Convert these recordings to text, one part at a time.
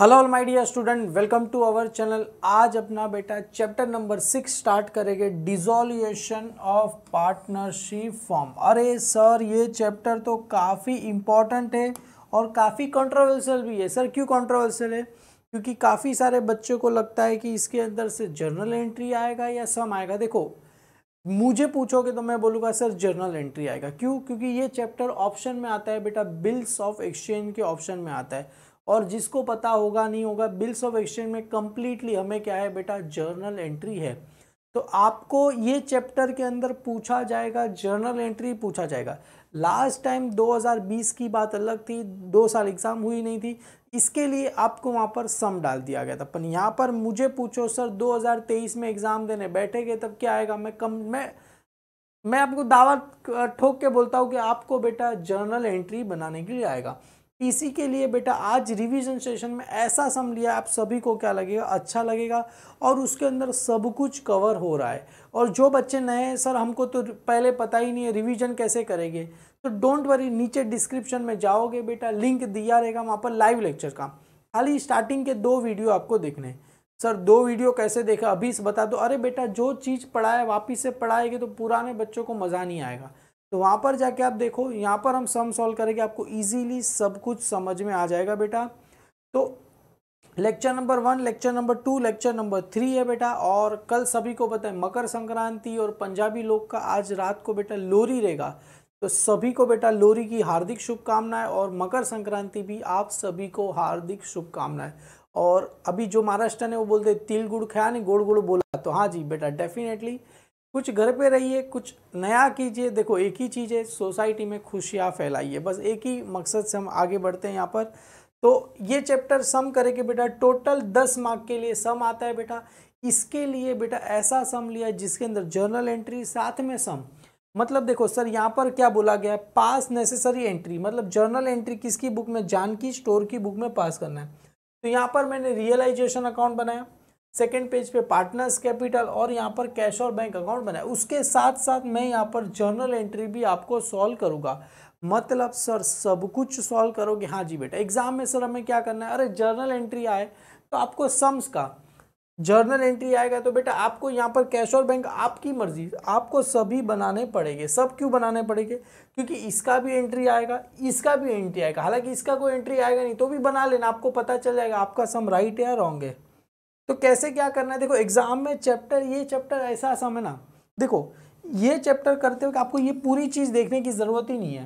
hello all my dear student welcome to our channel आज अपना बेटा चैप्टर नंबर सिक्स स्टार्ट करेंगे dissolution of partnership firm अरे sir ये चैप्टर तो काफ़ी इम्पॉर्टेंट है और काफ़ी कंट्रोवर्शियल भी है सर क्यों कंट्रोवर्शियल है क्योंकि काफ़ी सारे बच्चों को लगता है कि इसके अंदर से जर्नल एंट्री आएगा या सम आएगा देखो मुझे पूछोगे तो मैं बोलूँगा सर जर्नल एंट्री आएगा क्यों क्योंकि ये चैप्टर ऑप्शन में आता है बेटा बिल्स ऑफ एक्सचेंज के ऑप्शन में आता है और जिसको पता होगा नहीं होगा बिल्स ऑफ एक्सचेंज में कम्प्लीटली हमें क्या है बेटा जर्नल एंट्री है तो आपको ये चैप्टर के अंदर पूछा जाएगा जर्नल एंट्री पूछा जाएगा लास्ट टाइम 2020 की बात अलग थी दो साल एग्ज़ाम हुई नहीं थी इसके लिए आपको वहाँ पर सम डाल दिया गया था पर यहाँ पर मुझे पूछो सर 2023 में एग्ज़ाम देने बैठे गए तब क्या आएगा मैं कम मैं मैं आपको दावा ठोक के बोलता हूँ कि आपको बेटा जर्नल एंट्री बनाने के लिए आएगा टीसी के लिए बेटा आज रिवीजन सेशन में ऐसा सम लिया आप सभी को क्या लगेगा अच्छा लगेगा और उसके अंदर सब कुछ कवर हो रहा है और जो बच्चे नए हैं सर हमको तो पहले पता ही नहीं है रिवीजन कैसे करेंगे तो डोंट वरी नीचे डिस्क्रिप्शन में जाओगे बेटा लिंक दिया रहेगा वहाँ पर लाइव लेक्चर का खाली स्टार्टिंग के दो वीडियो आपको देखने सर दो वीडियो कैसे देखा अभी बता दो अरे बेटा जो चीज़ पढ़ाए वापिस से पढ़ाएगी तो पुराने बच्चों को मज़ा नहीं आएगा तो वहाँ पर जाके आप देखो यहाँ पर हम सम सॉल्व करेंगे आपको इजीली सब कुछ समझ में आ जाएगा बेटा तो lecture number one lecture number two lecture number three है बेटा और कल सभी को बताएं मकर संक्रांति और पंजाबी लोग का आज रात को बेटा लोरी रहेगा तो सभी को बेटा लोरी की हार्दिक शुभकामनाएं और मकर संक्रांति भी आप सभी को हार्दिक शुभकामनाएं और अभी जो महाराष्ट्र ने वो बोलते तिल गुड़ खाया नहीं गोड़ गुड़ बोला तो हाँ जी बेटा डेफिनेटली कुछ घर पे रहिए कुछ नया कीजिए देखो एक ही चीज़ है सोसाइटी में खुशियाँ फैलाइए बस एक ही मकसद से हम आगे बढ़ते हैं यहाँ पर तो ये चैप्टर सम करेंगे बेटा टोटल दस मार्क के लिए सम आता है बेटा इसके लिए बेटा ऐसा सम लिया जिसके अंदर जर्नल एंट्री साथ में सम मतलब देखो सर यहाँ पर क्या बोला गया है पास नेसेसरी एंट्री मतलब जर्नल एंट्री किसकी बुक में जान की स्टोर की बुक में पास करना है तो यहाँ पर मैंने रियलाइजेशन अकाउंट बनाया सेकेंड पेज पे पार्टनर्स कैपिटल और यहाँ पर कैश और बैंक अकाउंट बनाए उसके साथ साथ मैं यहाँ पर जर्नल एंट्री भी आपको सॉल्व करूँगा मतलब सर सब कुछ सॉल्व करोगे हाँ जी बेटा एग्जाम में सर हमें क्या करना है अरे जर्नल एंट्री आए तो आपको सम्स का जर्नल एंट्री आएगा तो बेटा आपको यहाँ पर कैश और बैंक आपकी मर्जी आपको सभी बनाने पड़ेंगे सब क्यों बनाने पड़ेंगे क्योंकि इसका भी एंट्री आएगा इसका भी एंट्री आएगा हालांकि इसका कोई एंट्री आएगा नहीं तो भी बना लेना आपको पता चल जाएगा आपका सम राइट है या रॉन्ग है तो कैसे क्या करना है देखो एग्जाम में चैप्टर ये चैप्टर ऐसा आसाम है ना देखो ये चैप्टर करते हुए आपको ये पूरी चीज़ देखने की ज़रूरत ही नहीं है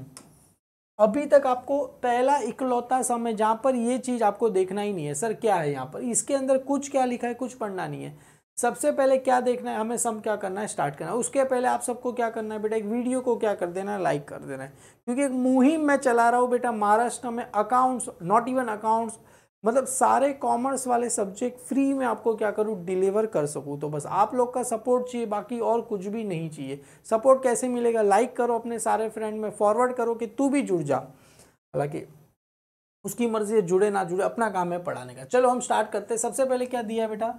अभी तक आपको पहला इकलौता समय जहाँ पर ये चीज़ आपको देखना ही नहीं है सर क्या है यहाँ पर इसके अंदर कुछ क्या लिखा है कुछ पढ़ना नहीं है सबसे पहले क्या देखना है हमें सम क्या करना है स्टार्ट करना है उसके पहले आप सबको क्या करना है बेटा एक वीडियो को क्या कर देना है लाइक कर देना है क्योंकि एक मुहिम मैं चला रहा हूँ बेटा महाराष्ट्र में अकाउंट्स नॉट इवन अकाउंट्स मतलब सारे कॉमर्स वाले सब्जेक्ट फ्री में आपको क्या करूँ डिलीवर कर सकूँ तो बस आप लोग का सपोर्ट चाहिए बाकी और कुछ भी नहीं चाहिए सपोर्ट कैसे मिलेगा लाइक करो अपने सारे फ्रेंड में फॉरवर्ड करो कि तू भी जुड़ जा हालांकि उसकी मर्जी है जुड़े ना जुड़े अपना काम है पढ़ाने का चलो हम स्टार्ट करते हैं सबसे पहले क्या दिया बेटा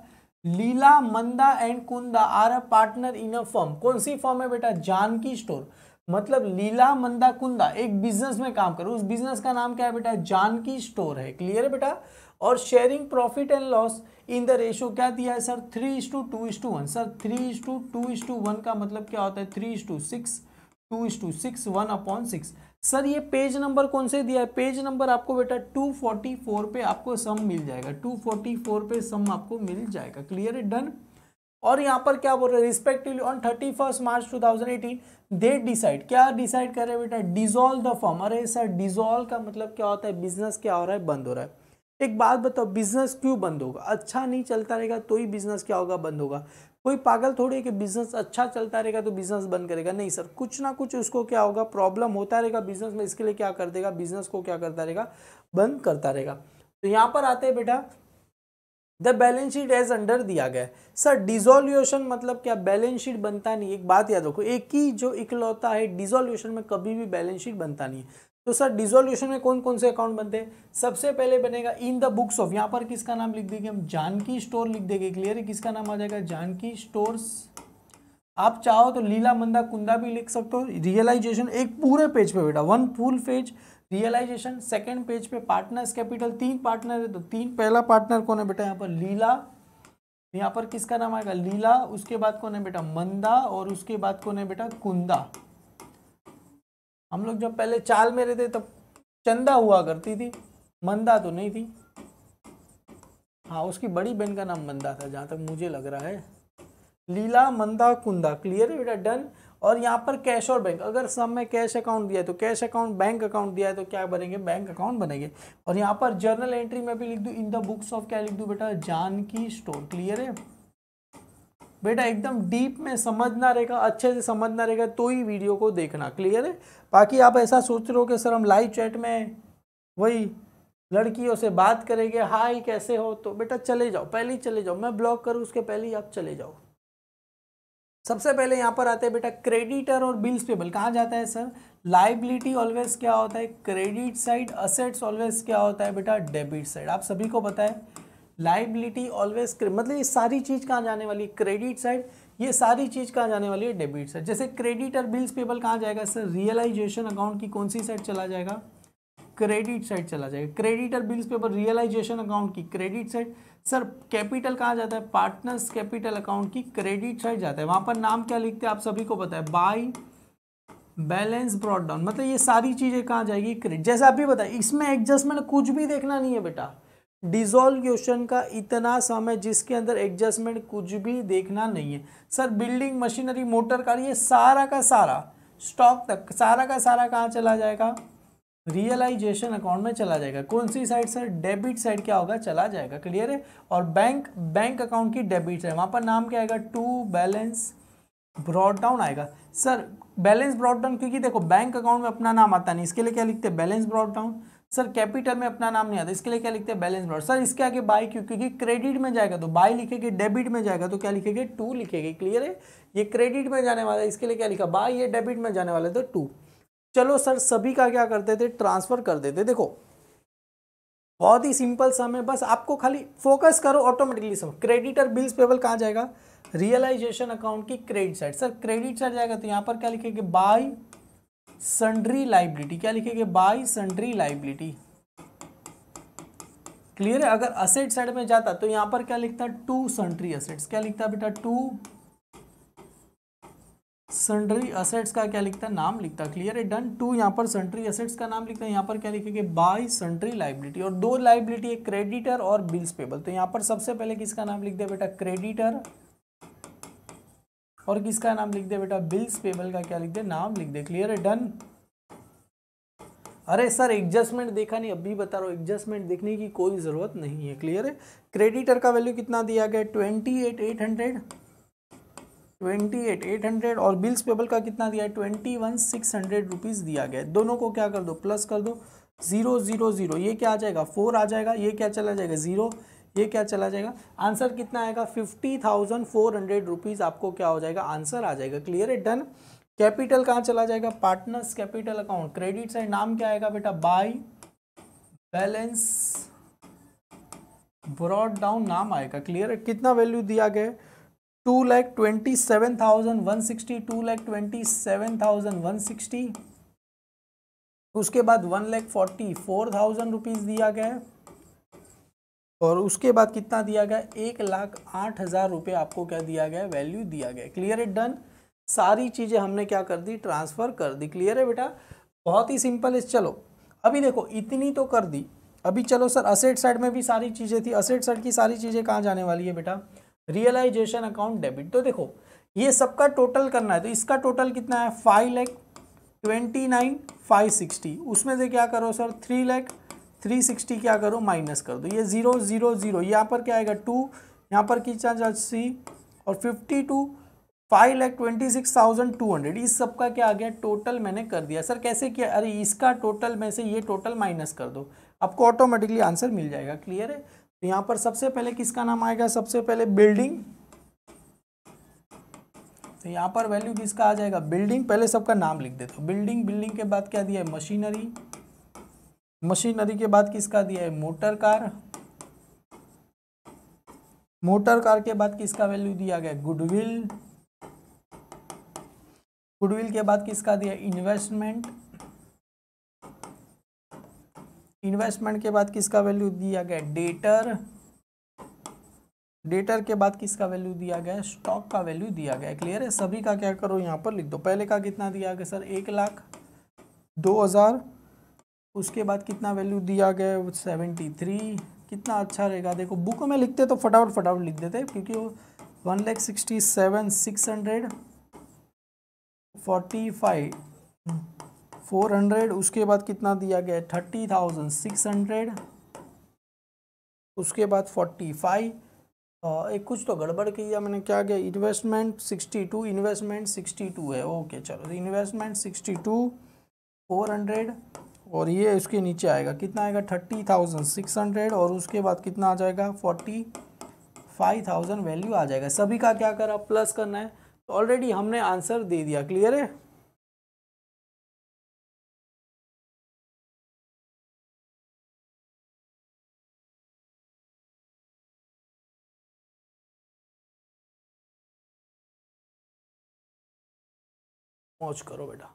Leela Manda and Kunda are a partner in a firm कौन सी फर्म है बेटा जानकी स्टोर मतलब लीला मंदा कुंदा एक बिजनेस में काम करो उस बिजनेस का नाम क्या है बेटा जानकी स्टोर है क्लियर है बेटा और sharing profit and loss in the ratio क्या दिया है sir three is to two is to one sir three is to two is to one का मतलब क्या होता है three is to six two is to six one upon six sir ये page number कौन से दिया है पेज नंबर आपको बेटा टू फोर्टी फोर पे आपको सम मिल जाएगा टू फोर्टी फोर पे सम आपको मिल जाएगा क्लियर है डन और यहाँ पर क्या बोल रहे हैं respectively on thirty first March two thousand eighteen they decide क्या डिसाइड कर रहे हैं बेटा डिजोल्व द फॉर्म अरे सर डिजोल्व का मतलब क्या होता है बिजनेस क्या हो रहा है बंद हो रहा है एक बात बताओ बिजनेस क्यों बंद होगा अच्छा नहीं चलता रहेगा तो ही बिजनेस क्या होगा बंद होगा कोई पागल थोड़ी है कि बिजनेस अच्छा चलता रहेगा तो बिजनेस बंद करेगा नहीं सर कुछ ना कुछ उसको क्या होगा प्रॉब्लम होता रहेगा बिजनेस में इसके लिए क्या कर देगा बिजनेस को क्या करता रहेगा बंद करता रहेगा तो यहाँ पर आते हैं बेटा the balance sheet as under दिया गया सर डिजोल्यूशन मतलब क्या बैलेंस शीट बनता नहीं एक बात याद रखो एक ही जो इकलौता है डिजोल्यूशन में कभी भी बैलेंस शीट बनता नहीं है तो सर डिजोल्यूशन में कौन कौन से अकाउंट बनते हैं सबसे पहले बनेगा इन द बुक्स ऑफ यहाँ पर किसका नाम लिख देंगे हम जानकी स्टोर लिख देंगे क्लियर है किसका नाम आ जाएगा जानकी स्टोर आप चाहो तो लीला मंदा कुंदा भी लिख सकते हो रियलाइजेशन एक पूरे पेज पे बेटा one full page realisation second page पे पार्टनर्स कैपिटल तीन पार्टनर है तो तीन पहला पार्टनर कौन है बेटा यहाँ पर लीला यहाँ पर किसका नाम आएगा लीला उसके बाद कौन है बेटा मंदा और उसके बाद कौन है बेटा कुंदा हम लोग जब पहले चाल में रहते तब चंदा हुआ करती थी मंदा तो नहीं थी हाँ उसकी बड़ी बहन का नाम मंदा था जहाँ तक मुझे लग रहा है लीला मंदा कुंदा क्लियर है बेटा डन और यहाँ पर कैश और बैंक अगर सब में कैश अकाउंट दिया है तो कैश अकाउंट बैंक अकाउंट दिया है तो क्या बनेंगे बैंक अकाउंट बनेंगे और यहाँ पर जर्नल एंट्री में भी लिख दूँ इन द बुक्स ऑफ क्या लिख दूँ बेटा जानकी स्टोर क्लियर है बेटा एकदम डीप में समझना रहेगा अच्छे से समझना रहेगा तो ही वीडियो को देखना क्लियर है बाकी आप ऐसा सोच रहे हो कि सर हम लाइव चैट में वही लड़कियों से बात करेंगे हाय कैसे हो तो बेटा चले जाओ पहले ही चले जाओ मैं ब्लॉक करूँ उसके पहले ही आप चले जाओ सबसे पहले यहाँ पर आते हैं बेटा क्रेडिटर और बिल्स पेबल कहाँ जाता है सर लाइबिलिटी ऑलवेज क्या होता है क्रेडिट साइड असेट्स ऑलवेज क्या होता है बेटा डेबिट साइड आप सभी को पता है लाइबिलिटी ऑलवेज मतलब ये सारी चीज़ कहाँ जाने वाली है क्रेडिट साइड ये सारी चीज़ कहाँ जाने वाली है डेबिट साइड जैसे क्रेडिट और बिल्स पेबल कहाँ जाएगा सर रियलाइजेशन अकाउंट की कौन सी साइड चला जाएगा क्रेडिट साइड चला जाएगा क्रेडिट और बिल्स पेपर रियलाइजेशन अकाउंट की क्रेडिट साइड सर कैपिटल कहाँ जाता है पार्टनर्स कैपिटल अकाउंट की क्रेडिट साइड जाता है वहां पर नाम क्या लिखते हैं आप सभी को पता है बाई बैलेंस ब्रॉड डाउन मतलब ये सारी चीज़ें कहाँ जाएगी क्रेडिट जैसे आप भी बताए इसमें एडजस्टमेंट कुछ भी देखना नहीं है बेटा डिजोल्यूशन का इतना समय जिसके अंदर एडजस्टमेंट कुछ भी देखना नहीं है sir building machinery motor car ये सारा का सारा स्टॉक तक सारा का सारा कहाँ चला जाएगा रियलाइजेशन अकाउंट में चला जाएगा कौन सी साइड सर डेबिट साइड क्या होगा चला जाएगा क्लियर है और बैंक बैंक अकाउंट की डेबिट है वहाँ पर नाम क्या आएगा टू बैलेंस ब्रॉड डाउन आएगा सर बैलेंस ब्रॉड डाउन क्योंकि देखो बैंक अकाउंट में अपना नाम आता नहीं इसके लिए क्या लिखते हैं balance brought down sir capital में अपना नाम नहीं आता इसके लिए क्या लिखते हैं बैलेंस ब्रॉड सर इसके आगे बाई क्यों क्योंकि क्रेडिट में जाएगा तो बाई लिखेगी डेबिट में जाएगा तो क्या लिखेगी टू लिखेगी क्लियर है ये क्रेडिट में जाने वाला है इसके लिए क्या लिखा बाई ये डेबिट में जाने वाला है तो टू चलो सर सभी का क्या करते थे ट्रांसफ़र कर देते देखो बहुत ही सिंपल सम है बस आपको खाली फोकस करो ऑटोमेटिकली क्रेडिट और बिल्स पेबल कहाँ जाएगा रियलाइजेशन अकाउंट की credit side sir credit side जाएगा तो यहाँ पर क्या लिखेंगे बाय सन्ड्री लाइबिलिटी क्या लिखेंगे बाय सन्ड्री लाइबिलिटी क्लियर है अगर असेट साइड में जाता तो यहाँ पर क्या लिखता टू सन्ड्री असेट्स क्या लिखता बेटा टू सन्ड्री असेट्स का क्या लिखता है नाम लिखता है क्लियर है डन टू यहाँ पर सन्ट्री असेट्स का नाम लिखता है यहाँ पर क्या लिखेंगे बाय सन्ट्री लाइबिलिटी और दो लाइबिलिटी है क्रेडिटर और बिल्स पेबल तो यहाँ पर सबसे पहले किसका नाम लिख दे बेटा क्रेडिटर और किसका नाम लिख दे बेटा बिल्स पेबल का क्या लिख दे नाम लिख दे क्लियर है डन अरे सर एडजस्टमेंट देखा नहीं अभी बता रहा हूँ एडजस्टमेंट देखने की कोई ज़रूरत नहीं है क्लियर है क्रेडिटर का वैल्यू कितना दिया गया twenty eight eight hundred twenty eight eight hundred और बिल्स पेबल का कितना दिया है twenty one six hundred rupees दिया गया है दोनों को क्या कर दो प्लस कर दो ज़ीरो ज़ीरो ज़ीरो ये क्या आ जाएगा फोर आ जाएगा ये क्या चला जाएगा ज़ीरो ये क्या चला जाएगा आंसर कितना आएगा fifty thousand four hundred rupees आपको क्या हो जाएगा आंसर आ जाएगा क्लियर है डन कैपिटल कहाँ चला जाएगा partners capital account credit side नाम क्या आएगा बेटा बाय बैलेंस ब्रॉड डाउन नाम आएगा क्लियर है कितना वैल्यू दिया गया two lakh twenty seven thousand one sixty two lakh twenty seven thousand one sixty उसके बाद one lakh forty four thousand rupees दिया गया है और उसके बाद कितना दिया गया एक लाख आठ हज़ार रुपये आपको क्या दिया गया वैल्यू दिया गया क्लियर इट डन सारी चीज़ें हमने क्या कर दी ट्रांसफ़र कर दी क्लियर है बेटा बहुत ही सिंपल है चलो अभी देखो इतनी तो कर दी अभी चलो सर असेट साइड में भी सारी चीज़ें थी असेट साइड की सारी चीज़ें कहाँ जाने वाली है बेटा रियलाइजेशन अकाउंट डेबिट तो देखो ये सबका टोटल करना है तो इसका टोटल कितना है five lakh twenty nine five sixty उसमें से क्या करो sir three lakh three sixty क्या करो माइनस कर दो ये ज़ीरो ज़ीरो ज़ीरो यहाँ पर क्या आएगा टू यहाँ पर कितना सी और fifty two five lakh twenty six thousand two hundred इस सब का क्या आ गया टोटल मैंने कर दिया सर कैसे किया अरे इसका टोटल में से ये टोटल माइनस कर दो आपको ऑटोमेटिकली आंसर मिल जाएगा क्लियर है यहां पर सबसे पहले किसका नाम आएगा सबसे पहले बिल्डिंग तो यहां पर वैल्यू किसका आ जाएगा बिल्डिंग पहले सबका नाम लिख देते हो बिल्डिंग बिल्डिंग के बाद क्या दिया है मशीनरी मशीनरी के बाद किसका दिया है मोटर कार मोटर कार के बाद किसका वैल्यू दिया गया गुडविल गुडविल के बाद किसका दिया इन्वेस्टमेंट इन्वेस्टमेंट के बाद किसका वैल्यू दिया गया डेटर डेटर के बाद किसका वैल्यू दिया गया स्टॉक का वैल्यू दिया गया क्लियर है सभी का क्या करो यहाँ पर लिख दो पहले का कितना दिया गया सर एक लाख दो हज़ार उसके बाद कितना वैल्यू दिया गया सेवेंटी थ्री कितना अच्छा रहेगा देखो बुक में लिखते तो फटाफट फटाफट लिख देते क्योंकि one lakh sixty seven six hundred forty five four hundred उसके बाद कितना दिया गया है थर्टी थाउजेंड सिक्स हंड्रेड उसके बाद फोर्टी फाइव एक कुछ तो गड़बड़ किया मैंने क्या किया investment sixty two investment sixty two है ओके चलो investment sixty two four hundred और ये उसके नीचे आएगा कितना आएगा थर्टी थाउजेंड सिक्स हंड्रेड और उसके बाद कितना आ जाएगा फोर्टी फाइव थाउजेंड वैल्यू आ जाएगा सभी का क्या करा प्लस करना है तो ऑलरेडी हमने आंसर दे दिया क्लियर है मौज करो बेटा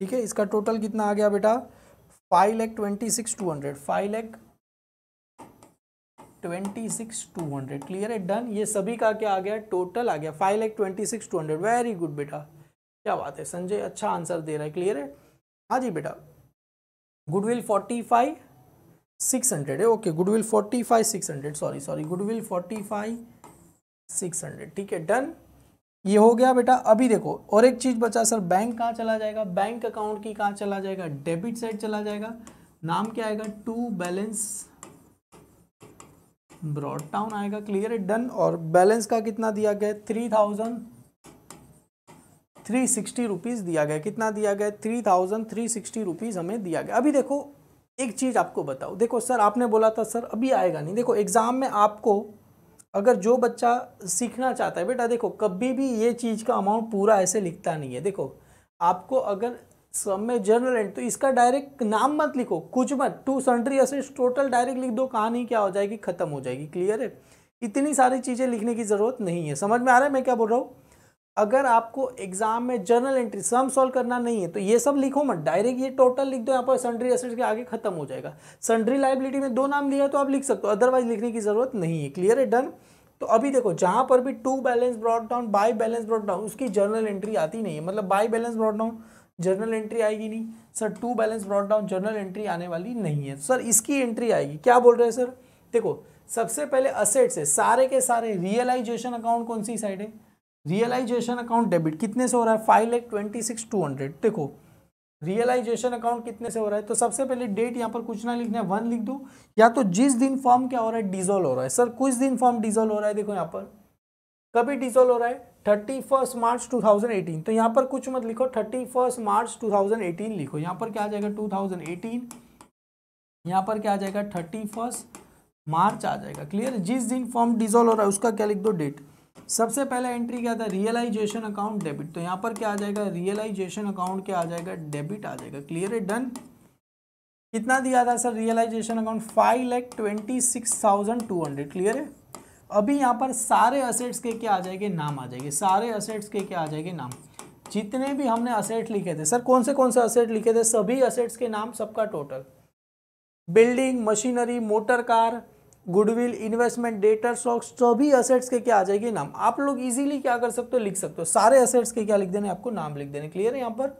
ठीक है इसका टोटल कितना आ गया बेटा five lakh twenty six two hundred five lakh twenty six two hundred clear है डन ये सभी का क्या आ गया टोटल आ गया five lakh twenty six two hundred very good बेटा क्या बात है संजय अच्छा आंसर दे रहा है क्लियर है हाँ जी बेटा goodwill forty five six hundred है okay goodwill forty five six hundred sorry sorry goodwill forty five six hundred ठीक है डन ये हो गया बेटा अभी देखो और एक चीज़ बचा सर बैंक कहाँ चला जाएगा बैंक अकाउंट की कहाँ चला जाएगा डेबिट साइड चला जाएगा नाम क्या आएगा टू बैलेंस ब्रॉड टाउन आएगा क्लियर है डन और बैलेंस का कितना दिया गया three thousand three sixty rupees दिया गया कितना दिया गया three thousand three sixty rupees हमें दिया गया अभी देखो एक चीज़ आपको बताओ देखो सर आपने बोला था सर अभी आएगा नहीं देखो एग्ज़ाम में आपको अगर जो बच्चा सीखना चाहता है बेटा देखो कभी भी ये चीज़ का अमाउंट पूरा ऐसे लिखता नहीं है देखो आपको अगर सब में जर्नल एंड तो इसका डायरेक्ट नाम मत लिखो कुछ मत टू सन्ट्री असेस टोटल डायरेक्ट लिख दो कहानी क्या हो जाएगी ख़त्म हो जाएगी क्लियर है इतनी सारी चीज़ें लिखने की ज़रूरत नहीं है समझ में आ रहा है मैं क्या बोल रहा हूँ अगर आपको एग्जाम में जर्नल एंट्री सम सॉल्व करना नहीं है तो ये सब लिखो मत डायरेक्ट ये टोटल लिख दो यहाँ पर सन्ड्री एसेट्स के आगे खत्म हो जाएगा सन्ड्री लाइबिलिटी में दो नाम लिया तो आप लिख सकते हो अदरवाइज लिखने की जरूरत नहीं है क्लियर है डन तो अभी देखो जहाँ पर भी to balance brought down by balance brought down उसकी जर्नल एंट्री आती नहीं है मतलब by balance brought down journal entry आएगी नहीं sir to balance brought down journal entry आने वाली नहीं है सर इसकी एंट्री आएगी क्या बोल रहे हैं सर देखो सबसे पहले असेट्स है सारे के सारे रियलाइजेशन अकाउंट कौन सी साइड है रियलाइजेशन अकाउंट डेबिट कितने से हो रहा है five lakh twenty six two hundred देखो रियलाइजेशन अकाउंट कितने से हो रहा है तो सबसे पहले डेट यहाँ पर कुछ ना लिखना है वन लिख दो या तो जिस दिन फॉर्म क्या हो रहा है डिजोल्व हो रहा है सर कुछ दिन फॉर्म डिजोल्व हो रहा है देखो यहाँ पर कभी डिजोल्व हो रहा है thirty first March two thousand eighteen तो यहाँ पर कुछ मत लिखो thirty first March two thousand eighteen लिखो यहाँ पर क्या आ जाएगा टू थाउजेंड एटीन यहाँ पर क्या आ जाएगा थर्टी फर्स्ट मार्च आ जाएगा क्लियर जिस दिन फॉर्म डिजोल्व हो रहा है उसका क्या लिख दो डेट सबसे पहला एंट्री क्या था रियलाइजेशन अकाउंट डेबिट तो यहाँ पर क्या आ जाएगा रियलाइजेशन अकाउंट क्या आ जाएगा डेबिट आ जाएगा क्लियर है डन कितना दिया था sir realisation account five lakh twenty six thousand two hundred clear है अभी यहाँ पर सारे असेट्स के क्या आ जाएंगे नाम आ जाएंगे सारे असेट्स के क्या आ जाएंगे नाम जितने भी हमने असेट लिखे थे सर कौन से कौन से असेट लिखे थे सभी असेट्स के नाम सबका total building machinery motor car goodwill investment debtor stock सभी असेट्स के क्या आ जाएगी नाम आप लोग इजीली क्या कर सकते हो लिख सकते हो सारे असेट्स के क्या लिख देने आपको नाम लिख देने क्लियर है यहाँ पर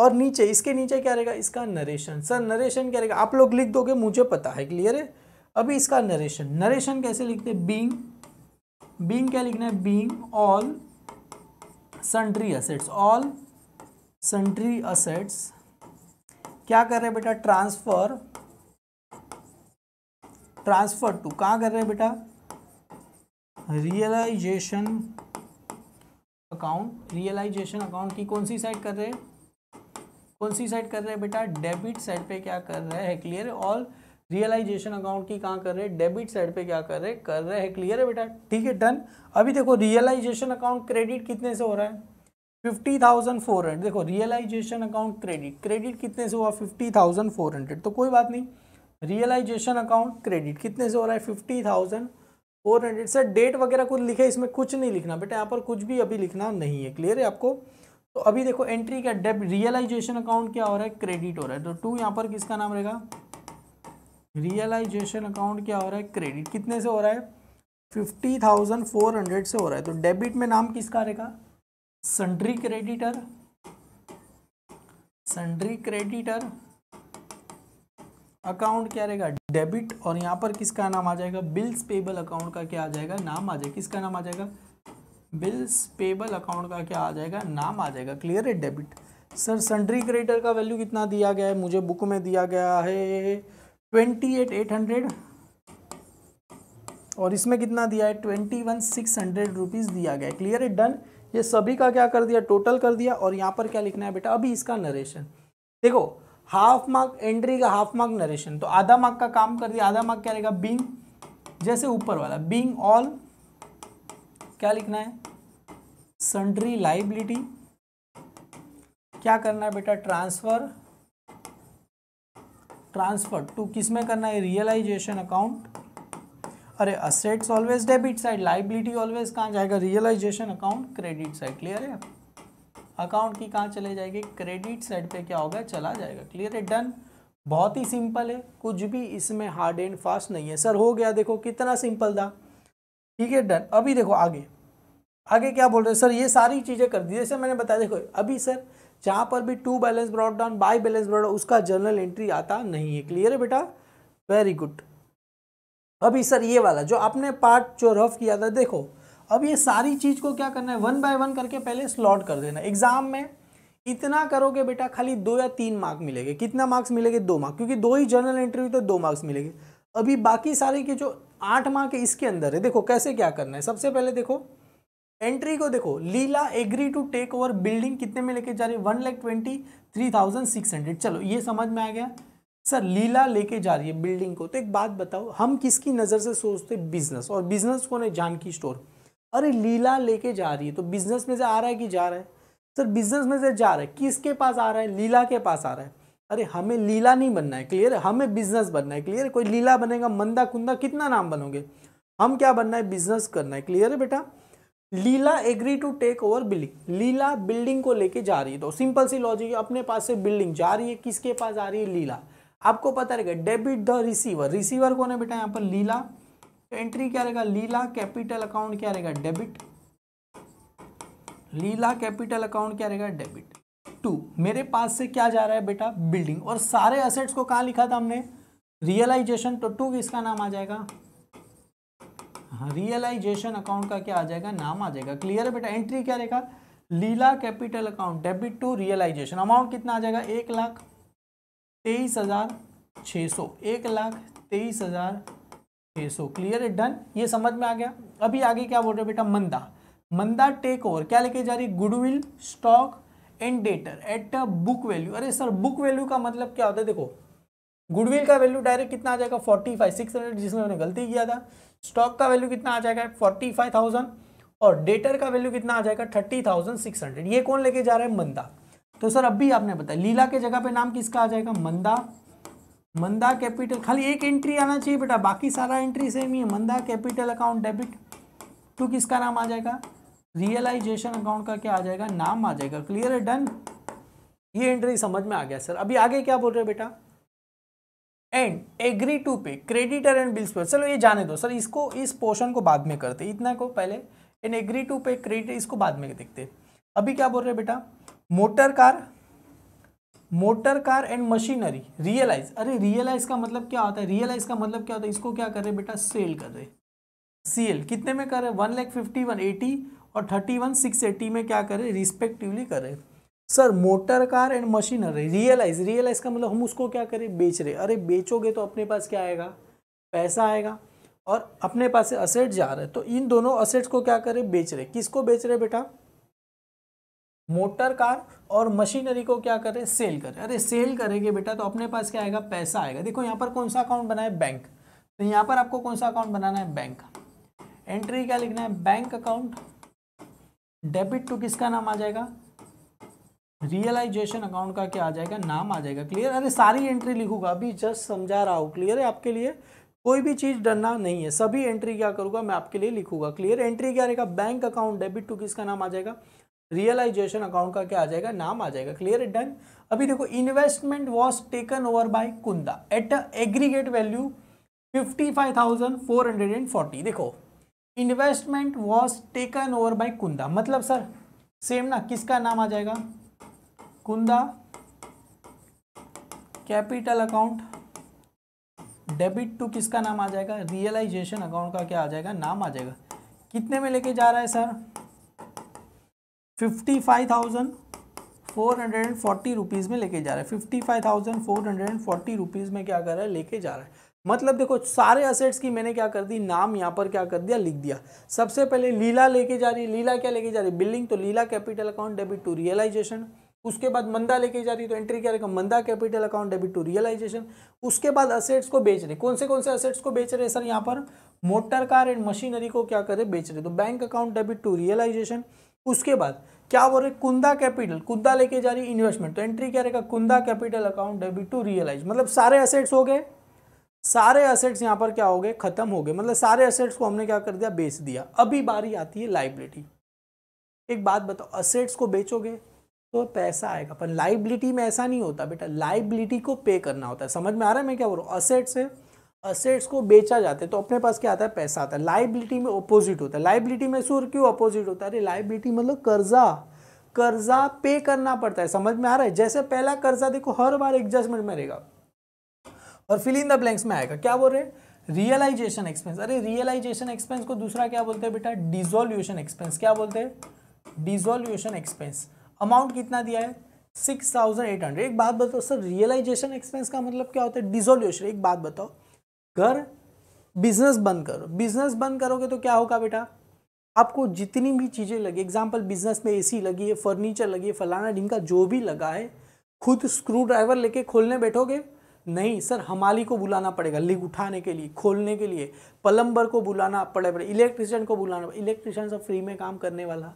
और नीचे इसके नीचे क्या रहेगा इसका नरेशन सर नरेशन क्या रहेगा आप लोग लिख दोगे मुझे पता है क्लियर है अभी इसका नरेशन नरेशन कैसे लिखते हैं बींग बींग क्या लिखना है being all sundry assets all sundry assets क्या कर रहे हैं बेटा ट्रांसफ़र ट्रांसफर टू कहाँ कर रहे हैं बेटा रियलाइजेशन अकाउंट रियलाइजेशन अकाउंट की कौन सी साइड कर रहे हैं कौन सी साइड कर रहे हैं बेटा डेबिट साइड पे क्या कर रहे हैं क्लियर है और रियलाइजेशन अकाउंट की कहाँ कर रहे हैं डेबिट साइड पे क्या कर रहे हैं कर रहे हैं क्लियर है बेटा ठीक है डन अभी देखो रियलाइजेशन अकाउंट क्रेडिट कितने से हो रहा है फिफ्टी थाउजेंड फोर हंड्रेड देखो रियलाइजेशन अकाउंट क्रेडिट क्रेडिट कितने से हुआ फिफ्टी थाउजेंड फोर हंड्रेड तो कोई बात नहीं रियलाइजेशन अकाउंट क्रेडिट कितने से हो रहा है fifty thousand four hundred sir date वगैरह कुछ लिखे इसमें कुछ नहीं लिखना बेटा यहाँ पर कुछ भी अभी लिखना नहीं है क्लियर है आपको तो अभी देखो एंट्री क्या डेब रियलाइजेशन अकाउंट क्या हो रहा है क्रेडिट हो रहा है तो टू यहाँ पर किसका नाम रहेगा रियलाइजेशन अकाउंट क्या हो रहा है क्रेडिट कितने से हो रहा है फिफ्टी थाउजेंड फोर हंड्रेड से हो रहा है तो डेबिट में नाम किसका रहेगा sundry creditor sundry creditor account क्या रहेगा डेबिट और यहाँ पर किसका नाम आ जाएगा बिल्स पेबल अकाउंट का क्या आ जाएगा नाम आ जाएगा किसका नाम आ जाएगा बिल्स पेबल अकाउंट का क्या आ जाएगा नाम आ जाएगा क्लियर है डेबिट सर सन्ड्री क्रेडिटर का वैल्यू कितना दिया गया है मुझे बुक में दिया गया है ट्वेंटी एट एट हंड्रेड और इसमें कितना दिया है twenty one six hundred rupees दिया गया है क्लियर है डन ये सभी का क्या कर दिया टोटल कर दिया और यहाँ पर क्या लिखना है बेटा अभी इसका नरेशन देखो हाफ मार्क एंट्री का हाफ मार्क नरेशन तो आधा मार्क का काम कर दिया आधा मार्क क्या रहेगा बिंग जैसे ऊपर वाला बिंग ऑल क्या लिखना है सन्ड्री लाइबिलिटी क्या करना है बेटा ट्रांसफर ट्रांसफर टू किस में करना है रियलाइजेशन अकाउंट अरे assets always debit side liability always कहाँ जाएगा realisation account credit side clear है अकाउंट की कहाँ चले जाएगी क्रेडिट साइड पे क्या होगा चला जाएगा क्लियर है डन बहुत ही सिंपल है कुछ भी इसमें हार्ड एंड फास्ट नहीं है सर हो गया देखो कितना सिंपल था ठीक है डन अभी देखो आगे आगे क्या बोल रहे हैं सर ये सारी चीज़ें कर दी जैसे मैंने बताया देखो अभी सर जहाँ पर भी to balance brought down by balance brought उसका जर्नल एंट्री आता नहीं है क्लियर है बेटा वेरी गुड अभी सर ये वाला जो आपने पार्ट जो रफ किया था देखो अब ये सारी चीज़ को क्या करना है वन बाय वन करके पहले स्लॉट कर देना एग्जाम में इतना करोगे बेटा खाली दो या तीन मार्क मिलेंगे कितना मार्क्स मिलेंगे दो मार्क्स क्योंकि दो ही जनरल इंटरव्यू तो दो मार्क्स मिलेंगे अभी बाकी सारे के जो आठ मार्क है इसके अंदर है देखो कैसे क्या करना है सबसे पहले देखो एंट्री को देखो Leela agree to take over building कितने में लेके जा रही है one lakh twenty three thousand six hundred चलो ये समझ में आ गया सर लीला लेके जा रही है बिल्डिंग को तो एक बात बताओ हम किसकी नज़र से सोचते बिजनेस और बिजनेस कौन है जानकी स्टोर अरे लीला लेके जा रही है तो बिजनेस में से आ रहा है कि जा रहा है सर बिजनेस में से जा रहा है किसके पास आ रहा है लीला के पास आ रहा है अरे हमें लीला नहीं बनना है क्लियर हमें बिजनेस बनना है क्लियर कोई लीला बनेगा मंदा कुंदा कितना नाम बनोगे हम क्या बनना है बिजनेस करना है क्लियर है बेटा Leela agree to take over building Leela building को लेके जा रही है तो सिंपल सी लॉजिक अपने पास से बिल्डिंग जा रही है किसके पास आ रही है लीला आपको पता रहेगा डेबिट द रिसीवर रिसीवर कौन है बेटा यहाँ पर लीला तो एंट्री क्या रहेगा लीला कैपिटल अकाउंट क्या रहेगा डेबिट लीला कैपिटल अकाउंट क्या रहेगा डेबिट टू मेरे पास से क्या जा रहा है बेटा बिल्डिंग और सारे असेट्स को कहा लिखा था हमने रियलाइजेशन तो टू किसका नाम आ जाएगा रियलाइजेशन हाँ, अकाउंट का क्या आ जाएगा नाम आ जाएगा क्लियर है बेटा एंट्री क्या रहेगा Leela capital account debit to realisation amount कितना आ जाएगा एक लाख तेईस हज़ार छ सौ एक लाख तेईस हज़ार okay so clear it done ये समझ में आ गया अभी आगे क्या बोल रहे बेटा मंदा मंदा टेक ओवर क्या लेके जा रही goodwill stock and debtor at book value अरे सर बुक वैल्यू का मतलब क्या होता है देखो गुडविल का वैल्यू डायरेक्ट कितना आ जाएगा फोर्टी फाइव सिक्स हंड्रेड जिसमें उन्होंने गलती किया था स्टॉक का वैल्यू कितना आ जाएगा फोर्टी फाइव थाउजेंड और डेटर का वैल्यू कितना आ जाएगा थर्टी थाउजेंड सिक्स हंड्रेड ये कौन लेके जा रहा है मंदा तो सर अभी आपने बताया लीला के जगह पे नाम किसका आ जाएगा मंदा मंदा कैपिटल खाली एक एंट्री आना चाहिए बेटा बाकी सारा एंट्री सेम ही है Manda capital account debit to किसका नाम आ जाएगा रियलाइजेशन अकाउंट का क्या आ जाएगा नाम आ जाएगा क्लियर है डन ये एंट्री समझ में आ गया सर अभी आगे क्या बोल रहे बेटा and agree to pay creditor and bills pay चलो ये जाने दो सर इसको इस पोर्शन को बाद में करते इतना को पहले and agree to pay credit इसको बाद में देखते अभी क्या बोल रहे बेटा motor car motor car and machinery realise अरे रियलाइज का मतलब क्या होता है रियलाइज का मतलब क्या होता है इसको क्या कर रहे बेटा सेल कर रहे सेल कितने में कर रहे one lakh fifty one eighty और थर्टी वन सिक्स एटी में क्या कर रहे रिस्पेक्टिवली कर रहे sir motor car and machinery realise realise का मतलब हम उसको क्या करें बेच रहे अरे बेचोगे तो अपने पास क्या आएगा पैसा आएगा और अपने पास से असेट जा रहे तो इन दोनों असेट्स को क्या करें बेच रहे किसको बेच रहे बेटा मोटर कार और मशीनरी को क्या करें सेल करें अरे सेल करेंगे बेटा तो अपने पास क्या आएगा पैसा आएगा देखो यहाँ पर कौन सा अकाउंट बना है बैंक तो यहाँ पर आपको कौन सा अकाउंट बनाना है बैंक एंट्री क्या लिखना है बैंक अकाउंट डेबिट टू किसका नाम आ जाएगा रियलाइजेशन अकाउंट का क्या आ जाएगा नाम आ जाएगा क्लियर अरे सारी एंट्री लिखूंगा अभी जस्ट समझा रहा हूँ क्लियर है आपके लिए कोई भी चीज़ डरना नहीं है सभी एंट्री क्या करूँगा मैं आपके लिए लिखूंगा क्लियर एंट्री क्या रहेगा बैंक अकाउंट डेबिट टू किसका नाम आ जाएगा रियलाइजेशन अकाउंट का क्या आ जाएगा नाम आ जाएगा क्लियर इट डन अभी देखो investment was taken over by Kunda at aggregate value fifty five thousand four hundred and forty देखो investment was taken over by Kunda मतलब सर सेम ना किसका नाम आ जाएगा Kunda capital account debit to किसका नाम आ जाएगा रियलाइजेशन अकाउंट का क्या आ जाएगा नाम आ जाएगा कितने में लेके जा रहा है sir fifty five thousand four hundred and forty rupees में लेके जा रहा है fifty five thousand four hundred and forty rupees में क्या कर रहा है लेके जा रहा है मतलब देखो सारे असेट्स की मैंने क्या कर दी नाम यहाँ पर क्या कर दिया लिख दिया सबसे पहले लीला लेके जा रही है लीला क्या लेके जा रही है बिल्डिंग तो Leela capital account debit to realisation उसके बाद मंदा लेके जा रही तो एंट्री क्या रहेगा Manda capital account debit to realisation उसके बाद असेट्स को बेच रहे कौन से कौन से असेट्स को बेच रहे सर यहाँ पर मोटर कार एंड मशीनरी को क्या करे बेच रहे तो bank account debit to realisation उसके बाद क्या बोल रहे कुंदा कैपिटल कुंदा लेके जा रही इन्वेस्टमेंट तो एंट्री क्या रहेगा Kunda capital account debit to realise मतलब सारे एसेट्स हो गए सारे एसेट्स यहाँ पर क्या हो गए खत्म हो गए मतलब सारे एसेट्स को हमने क्या कर दिया बेच दिया अभी बारी आती है लाइबिलिटी एक बात बताओ असेट्स को बेचोगे तो पैसा आएगा पर लाइबिलिटी में ऐसा नहीं होता बेटा लाइबिलिटी को पे करना होता है समझ में आ रहा है मैं क्या बोल रहा हूँ असेट्स है असेट्स को बेचा जाता है तो अपने पास क्या आता है पैसा आता है लाइबिलिटी में अपोजिट होता है लाइबिलिटी में सूर क्यों अपोजिट होता है अरे लाइबिलिटी मतलब कर्जा कर्जा पे करना पड़ता है समझ में आ रहा है जैसे पहला कर्जा देखो हर बार एडजस्टमेंट में रहेगा और फिल इन द ब्लैंक्स में आएगा क्या बोल रहे हैं रियलाइजेशन एक्सपेंस अरे रियलाइजेशन एक्सपेंस को दूसरा क्या बोलते हैं बेटा डिजोल्यूशन एक्सपेंस क्या बोलते हैं डिजोल्यूशन एक्सपेंस अमाउंट कितना दिया है सिक्स थाउजेंड एट हंड्रेड एक बात बताओ सर रियलाइजेशन एक्सपेंस का मतलब क्या होता है डिजोल्यूशन एक बात बताओ कर बिजनेस बंद करो बिजनेस बंद करोगे तो क्या होगा बेटा आपको जितनी भी चीज़ें लगी एग्जाम्पल बिजनेस में सी लगी है फर्नीचर लगी है फलाना ढिंका जो भी लगा है खुद स्क्रू ड्राइवर लेके खोलने बैठोगे नहीं सर हमाली को बुलाना पड़ेगा लिग उठाने के लिए खोलने के लिए पलम्बर को बुलाना पड़े पड़े इलेक्ट्रिशियन को बुलाना पड़े इलेक्ट्रिशियन सब फ्री में काम करने वाला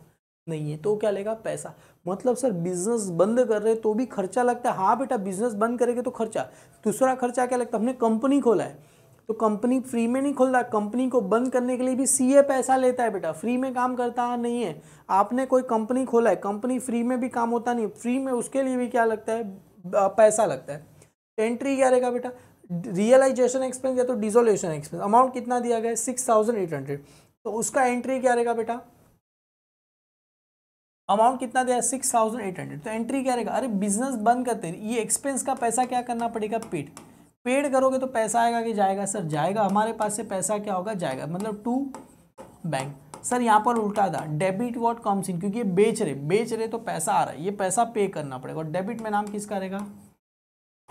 नहीं है तो क्या लेगा पैसा मतलब सर बिजनेस बंद कर रहे तो भी खर्चा लगता है हाँ बेटा बिजनेस बंद करेंगे तो खर्चा दूसरा खर्चा क्या लगता है हमने कंपनी खोला है तो कंपनी फ्री में नहीं खोल रहा कंपनी को बंद करने के लिए भी सीए पैसा लेता है बेटा फ्री में काम करता नहीं है आपने कोई कंपनी खोला है कंपनी फ्री में भी काम होता नहीं फ्री में उसके लिए भी क्या लगता है पैसा लगता है एंट्री क्या रहेगा बेटा रियलाइजेशन एक्सपेंस या तो डिजोल्यूशन एक्सपेंस अमाउंट कितना दिया गया सिक्स थाउजेंड एट हंड्रेड तो उसका एंट्री क्या रहेगा बेटा अमाउंट कितना दिया सिक्स थाउजेंड एट हंड्रेड तो एंट्री क्या रहेगा अरे बिजनेस बंद करते ये एक्सपेंस का पैसा क्या करना पड़ेगा पेड पेड करोगे तो पैसा आएगा कि जाएगा सर जाएगा हमारे पास से पैसा क्या होगा जाएगा मतलब टू बैंक सर यहाँ पर उल्टा था डेबिट वॉट कॉम्स इन क्योंकि ये बेच रहे बेच रहे तो पैसा आ रहा है ये पैसा पे करना पड़ेगा और डेबिट में नाम किसका रहेगा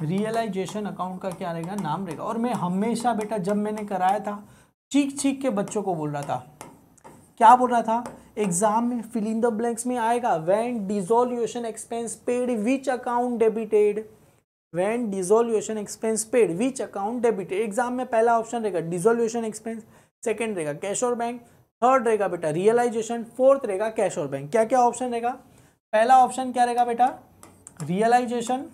रियलाइजेशन अकाउंट का क्या रहेगा नाम रहेगा और मैं हमेशा बेटा जब मैंने कराया था चीख चीख के बच्चों को बोल रहा था क्या बोल रहा था एग्जाम में फिलिंग द ब्लैंक्स में आएगा when dissolution expense paid which account debited when dissolution expense paid which account debited exam में पहला ऑप्शन रहेगा डिजोल्यूशन एक्सपेंस सेकेंड रहेगा कैश और बैंक थर्ड रहेगा बेटा रियलाइजेशन फोर्थ रहेगा कैश और बैंक क्या क्या ऑप्शन रहेगा पहला ऑप्शन क्या रहेगा बेटा रियलाइजेशन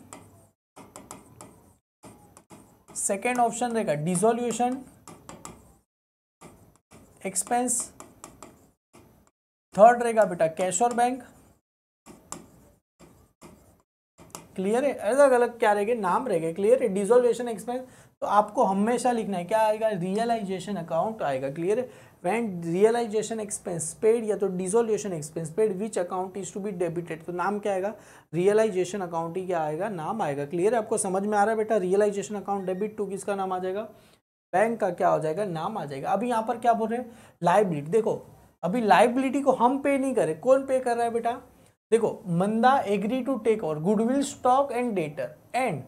सेकेंड ऑप्शन रहेगा डिजोल्यूशन एक्सपेंस थर्ड रहेगा बेटा कैश और बैंक क्लियर है अलग अलग क्या रहेगा नाम रहेगा क्लियर है डिजोल्यूशन एक्सपेंस तो आपको हमेशा लिखना है क्या आएगा रियलाइजेशन अकाउंट आएगा क्लियर है वैन रियलाइजेशन एक्सपेंस पेड या तो dissolution expense paid which account is to be debited तो नाम क्या आएगा रियलाइजेशन अकाउंट ही क्या आएगा नाम आएगा क्लियर है आपको समझ में आ रहा है बेटा रियलाइजेशन अकाउंट डेबिट टू किसका नाम आ जाएगा बैंक का क्या हो जाएगा नाम आ जाएगा अभी यहाँ पर क्या बोल रहे हैं लाइबिलिटी देखो अभी लाइबिलिटी को हम पे नहीं करें कौन पे कर रहा है बेटा देखो मंदा एग्री टू टेक और goodwill stock and debtor and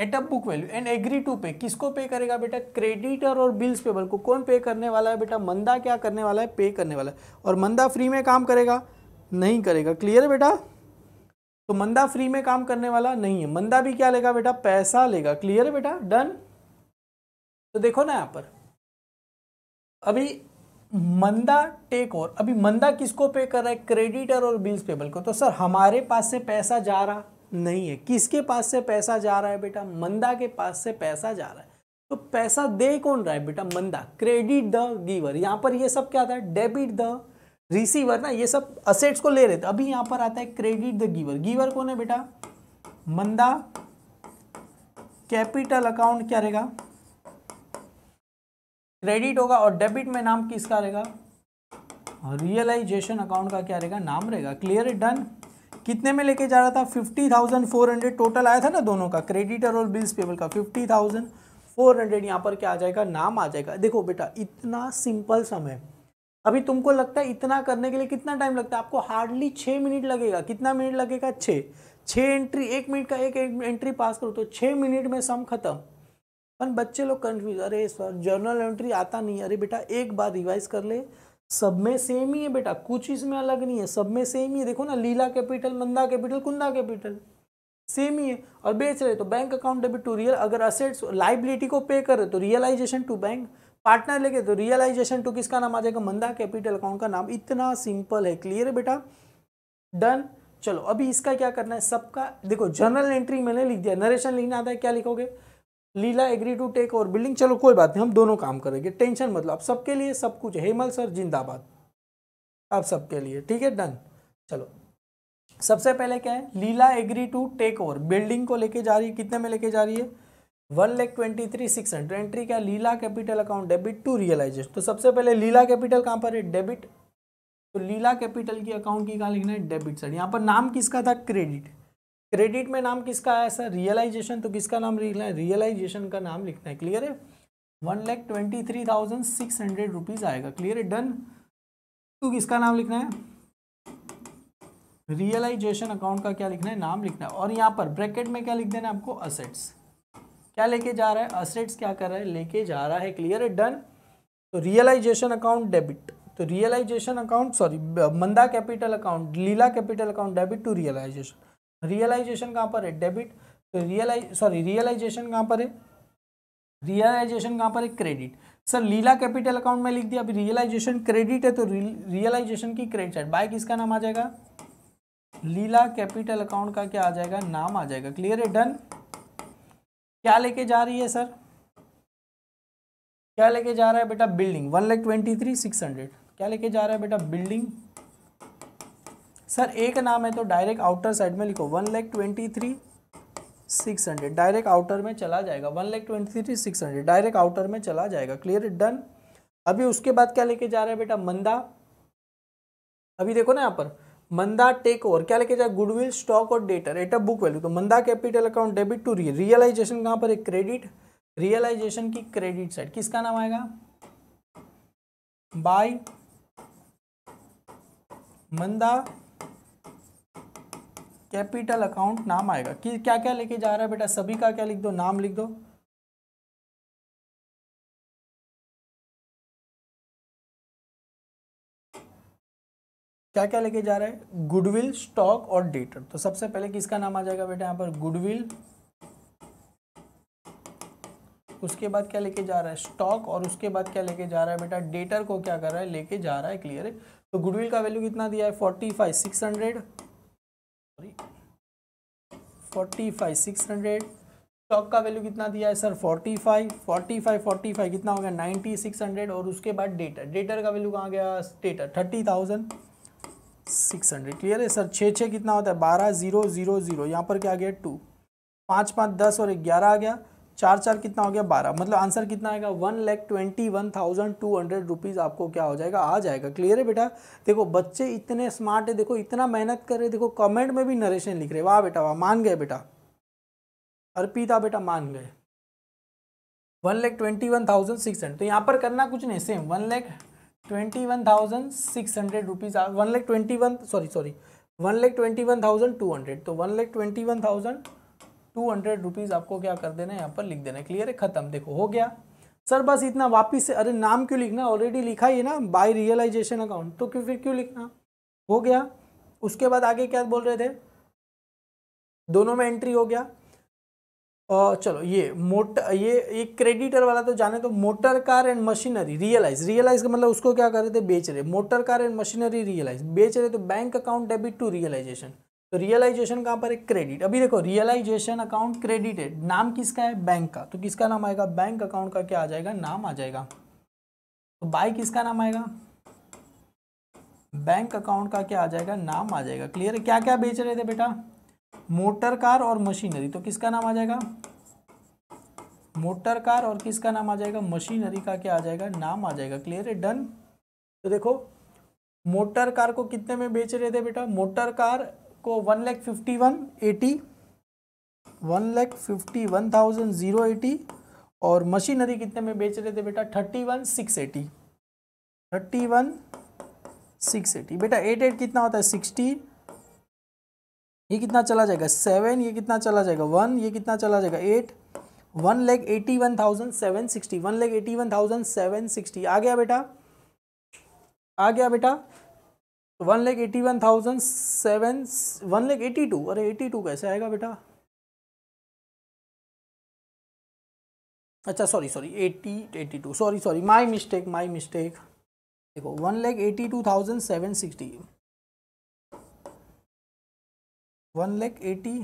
at a book value and agree to pay किसको पे करेगा बेटा क्रेडिटर और बिल्स पेबल को कौन पे करने वाला है बेटा मंदा क्या करने वाला है पे करने वाला है और मंदा फ्री में काम करेगा नहीं करेगा क्लियर है बेटा तो मंदा फ्री में काम करने वाला नहीं है मंदा भी क्या लेगा बेटा पैसा लेगा क्लियर है बेटा डन तो देखो ना यहाँ पर अभी मंदा टेक ओवर अभी मंदा किसको पे कर रहा है क्रेडिटर और बिल्स पेबल को तो सर हमारे पास से पैसा जा रहा नहीं है किसके पास से पैसा जा रहा है बेटा मंदा के पास से पैसा जा रहा है तो पैसा दे कौन रहा है बेटा मंदा क्रेडिट द गिवर यहाँ पर ये सब क्या आता है डेबिट द रिसीवर ना ये सब असेट्स को ले रहे थे अभी यहाँ पर आता है क्रेडिट द गिवर गिवर कौन है बेटा मंदा कैपिटल अकाउंट क्या रहेगा क्रेडिट होगा और डेबिट में नाम किसका रहेगा रियलाइजेशन अकाउंट का क्या रहेगा नाम रहेगा क्लियर डन कितने में लेके जा रहा था fifty thousand four hundred total आया था ना दोनों का क्रेडिटर और बिल्स पेबल का फिफ्टी थाउजेंड फोर हंड्रेड यहाँ पर क्या आ जाएगा नाम आ जाएगा देखो बेटा इतना सिंपल सम है अभी तुमको लगता है इतना करने के लिए कितना टाइम लगता है आपको हार्डली छः मिनट लगेगा कितना मिनट लगेगा छः छः एंट्री एक मिनट का एक, एक एंट्री पास करो तो छः मिनट में सम खत्म पर बच्चे लोग कंफ्यूज अरे सर जर्नल एंट्री आता नहीं अरे बेटा एक बार रिवाइज कर ले सब में सेम ही है बेटा कुछ इसमें अलग नहीं है सब में सेम ही है देखो ना Leela capital Manda capital Kunda capital same ही है और बेच रहे तो bank account debit to real अगर असेट्स लाइबिलिटी को पे कर रहे तो रियलाइजेशन टू बैंक पार्टनर लेके तो रियलाइजेशन टू किसका नाम आ जाएगा मंदा कैपिटल अकाउंट का नाम इतना सिंपल है क्लियर है बेटा डन चलो अभी इसका क्या करना है सबका देखो जर्नल एंट्री मैंने लिख दिया नरेशन लिखना आता है क्या लिखोगे लीला एग्री टू टेक और बिल्डिंग चलो कोई बात नहीं हम दोनों काम करेंगे टेंशन मतलब आप सबके लिए सब कुछ हेमल सर जिंदाबाद आप सबके लिए ठीक है डन चलो सबसे पहले क्या है Leela agree to take over building को लेके जा रही है कितने में लेके जा रही है one lakh twenty three six hundred entry क्या Leela capital account debit to realisation तो सबसे पहले लीला कैपिटल कहाँ पर है डेबिट तो लीला कैपिटल की अकाउंट की कहाँ लिखना है डेबिट साइड यहाँ पर नाम किसका था क्रेडिट क्रेडिट में नाम किसका आया सर रियलाइजेशन तो किसका नाम लिखना है रियलाइजेशन का नाम लिखना है क्लियर है one lakh twenty three thousand six hundred rupees आएगा क्लियर है डन तो किसका नाम लिखना है रियलाइजेशन अकाउंट का क्या लिखना है नाम लिखना है और यहाँ पर ब्रैकेट में क्या लिख देना है आपको असेट्स क्या लेके जा रहा है असेट्स क्या कर रहा है लेके जा रहा है क्लियर है डन तो रियलाइजेशन अकाउंट डेबिट तो realisation account sorry Manda capital account Leela capital account debit to realisation realisation कहाँ पर है डेबिट तो रियलाइज सॉरी रियलाइजेशन कहाँ पर है रियलाइजेशन कहाँ पर है credit sir Leela capital account में लिख दिया अभी रियलाइजेशन क्रेडिट है तो रियलाइजेशन की क्रेडिट साइड बाय किसका नाम आ जाएगा लीला कैपिटल अकाउंट का क्या आ जाएगा नाम आ जाएगा क्लियर है डन क्या लेके जा रही है सर क्या लेके जा रहा है बेटा building one lakh twenty three six hundred क्या लेके जा रहा है बेटा बिल्डिंग सर ए का नाम है तो डायरेक्ट आउटर साइड में लिखो one lakh twenty three six hundred direct outer में चला जाएगा one lakh twenty three six hundred direct outer में चला जाएगा क्लियर डन अभी उसके बाद क्या लेके जा रहा है बेटा मंदा अभी देखो ना यहाँ पर मंदा टेक ओवर क्या लेके जाए गुडविल स्टॉक और debtor at of book value तो Manda capital account debit to realisation कहाँ पर है क्रेडिट रियलाइजेशन की क्रेडिट साइड किसका नाम आएगा बाय मंदा कैपिटल अकाउंट नाम आएगा कि क्या क्या लेके जा रहा है बेटा सभी का क्या लिख दो नाम लिख दो क्या क्या लेके जा रहा है गुडविल स्टॉक और डेटर तो सबसे पहले किसका नाम आ जाएगा बेटा यहां पर गुडविल उसके बाद क्या लेके जा रहा है स्टॉक और उसके बाद क्या लेके जा रहा है बेटा डेटर को क्या कर रहा है लेके जा रहा है क्लियर है तो गुडविल का वैल्यू कितना दिया है forty five six hundred forty five six hundred stock का वैल्यू कितना दिया है sir forty five forty five forty five कितना हो गया नाइन्टी सिक्स हंड्रेड और उसके बाद डेटर डेटर का वैल्यू कहाँ गया debtor thirty thousand six hundred clear है सर छः छः कितना होता है बारह जीरो जीरो जीरो यहाँ पर क्या आ गया टू पाँच पाँच दस और ग्यारह आ गया चार चार कितना हो गया बारह मतलब आंसर कितना आएगा one lakh twenty one thousand two hundred rupees आपको क्या हो जाएगा आ जाएगा क्लियर है बेटा देखो बच्चे इतने स्मार्ट है देखो इतना मेहनत कर रहे देखो कमेंट में भी नरेशन लिख रहे वाह बेटा वाह मान गए बेटा अर्पिता बेटा मान गए one lakh twenty one thousand six hundred तो यहाँ पर करना कुछ नहीं same one lakh twenty one thousand six hundred rupees one lakh twenty one sorry sorry one lakh twenty one thousand two hundred तो one lakh twenty one thousand two hundred rupees आपको क्या कर देना है यहाँ पर लिख देना है क्लियर है ख़त्म देखो हो गया सर बस इतना वापिस से अरे नाम क्यों लिखना ऑलरेडी लिखा ही ना बाई रियलाइजेशन अकाउंट तो क्यों फिर क्यों लिखना हो गया उसके बाद आगे क्या बोल रहे थे दोनों में एंट्री हो गया आ, चलो ये मोटर ये एक क्रेडिटर वाला तो जाने तो motor car and machinery realise realise का मतलब उसको क्या कर रहे थे बेच रहे motor car and machinery realise बेच रहे तो bank account debit to realisation तो रियलाइजेशन कहाँ पर है क्रेडिट अभी देखो रियलाइजेशन अकाउंट क्रेडिटेड नाम किसका है बैंक का तो किसका नाम आएगा बैंक अकाउंट का क्या आ जाएगा नाम आ जाएगा तो बाय किसका नाम आएगा बैंक अकाउंट का क्या आ जाएगा नाम आ जाएगा क्लियर है क्या क्या बेच रहे थे बेटा मोटर कार और मशीनरी तो किसका नाम आ जाएगा मोटर कार और किसका नाम आ जाएगा मशीनरी का क्या आ जाएगा नाम आ जाएगा क्लियर है डन तो देखो मोटर कार को कितने में बेच रहे थे बेटा मोटर कार को one lakh fifty one eighty one lakh fifty one thousand zero eighty और मशीनरी कितने में बेच रहे थे बेटा thirty one six eighty thirty one six eighty बेटा एट एट कितना होता है सिक्सटी ये कितना चला जाएगा सेवन ये कितना चला जाएगा वन ये कितना चला जाएगा eight one lakh eighty one thousand seven sixty one lakh eighty one thousand seven sixty आ गया बेटा आ गया बेटा तो one lakh eighty one thousand seven one lakh eighty two अरे एटी टू कैसे आएगा बेटा अच्छा sorry sorry eighty eighty two sorry sorry my mistake my mistake देखो one lakh eighty two thousand seven sixty one lakh eighty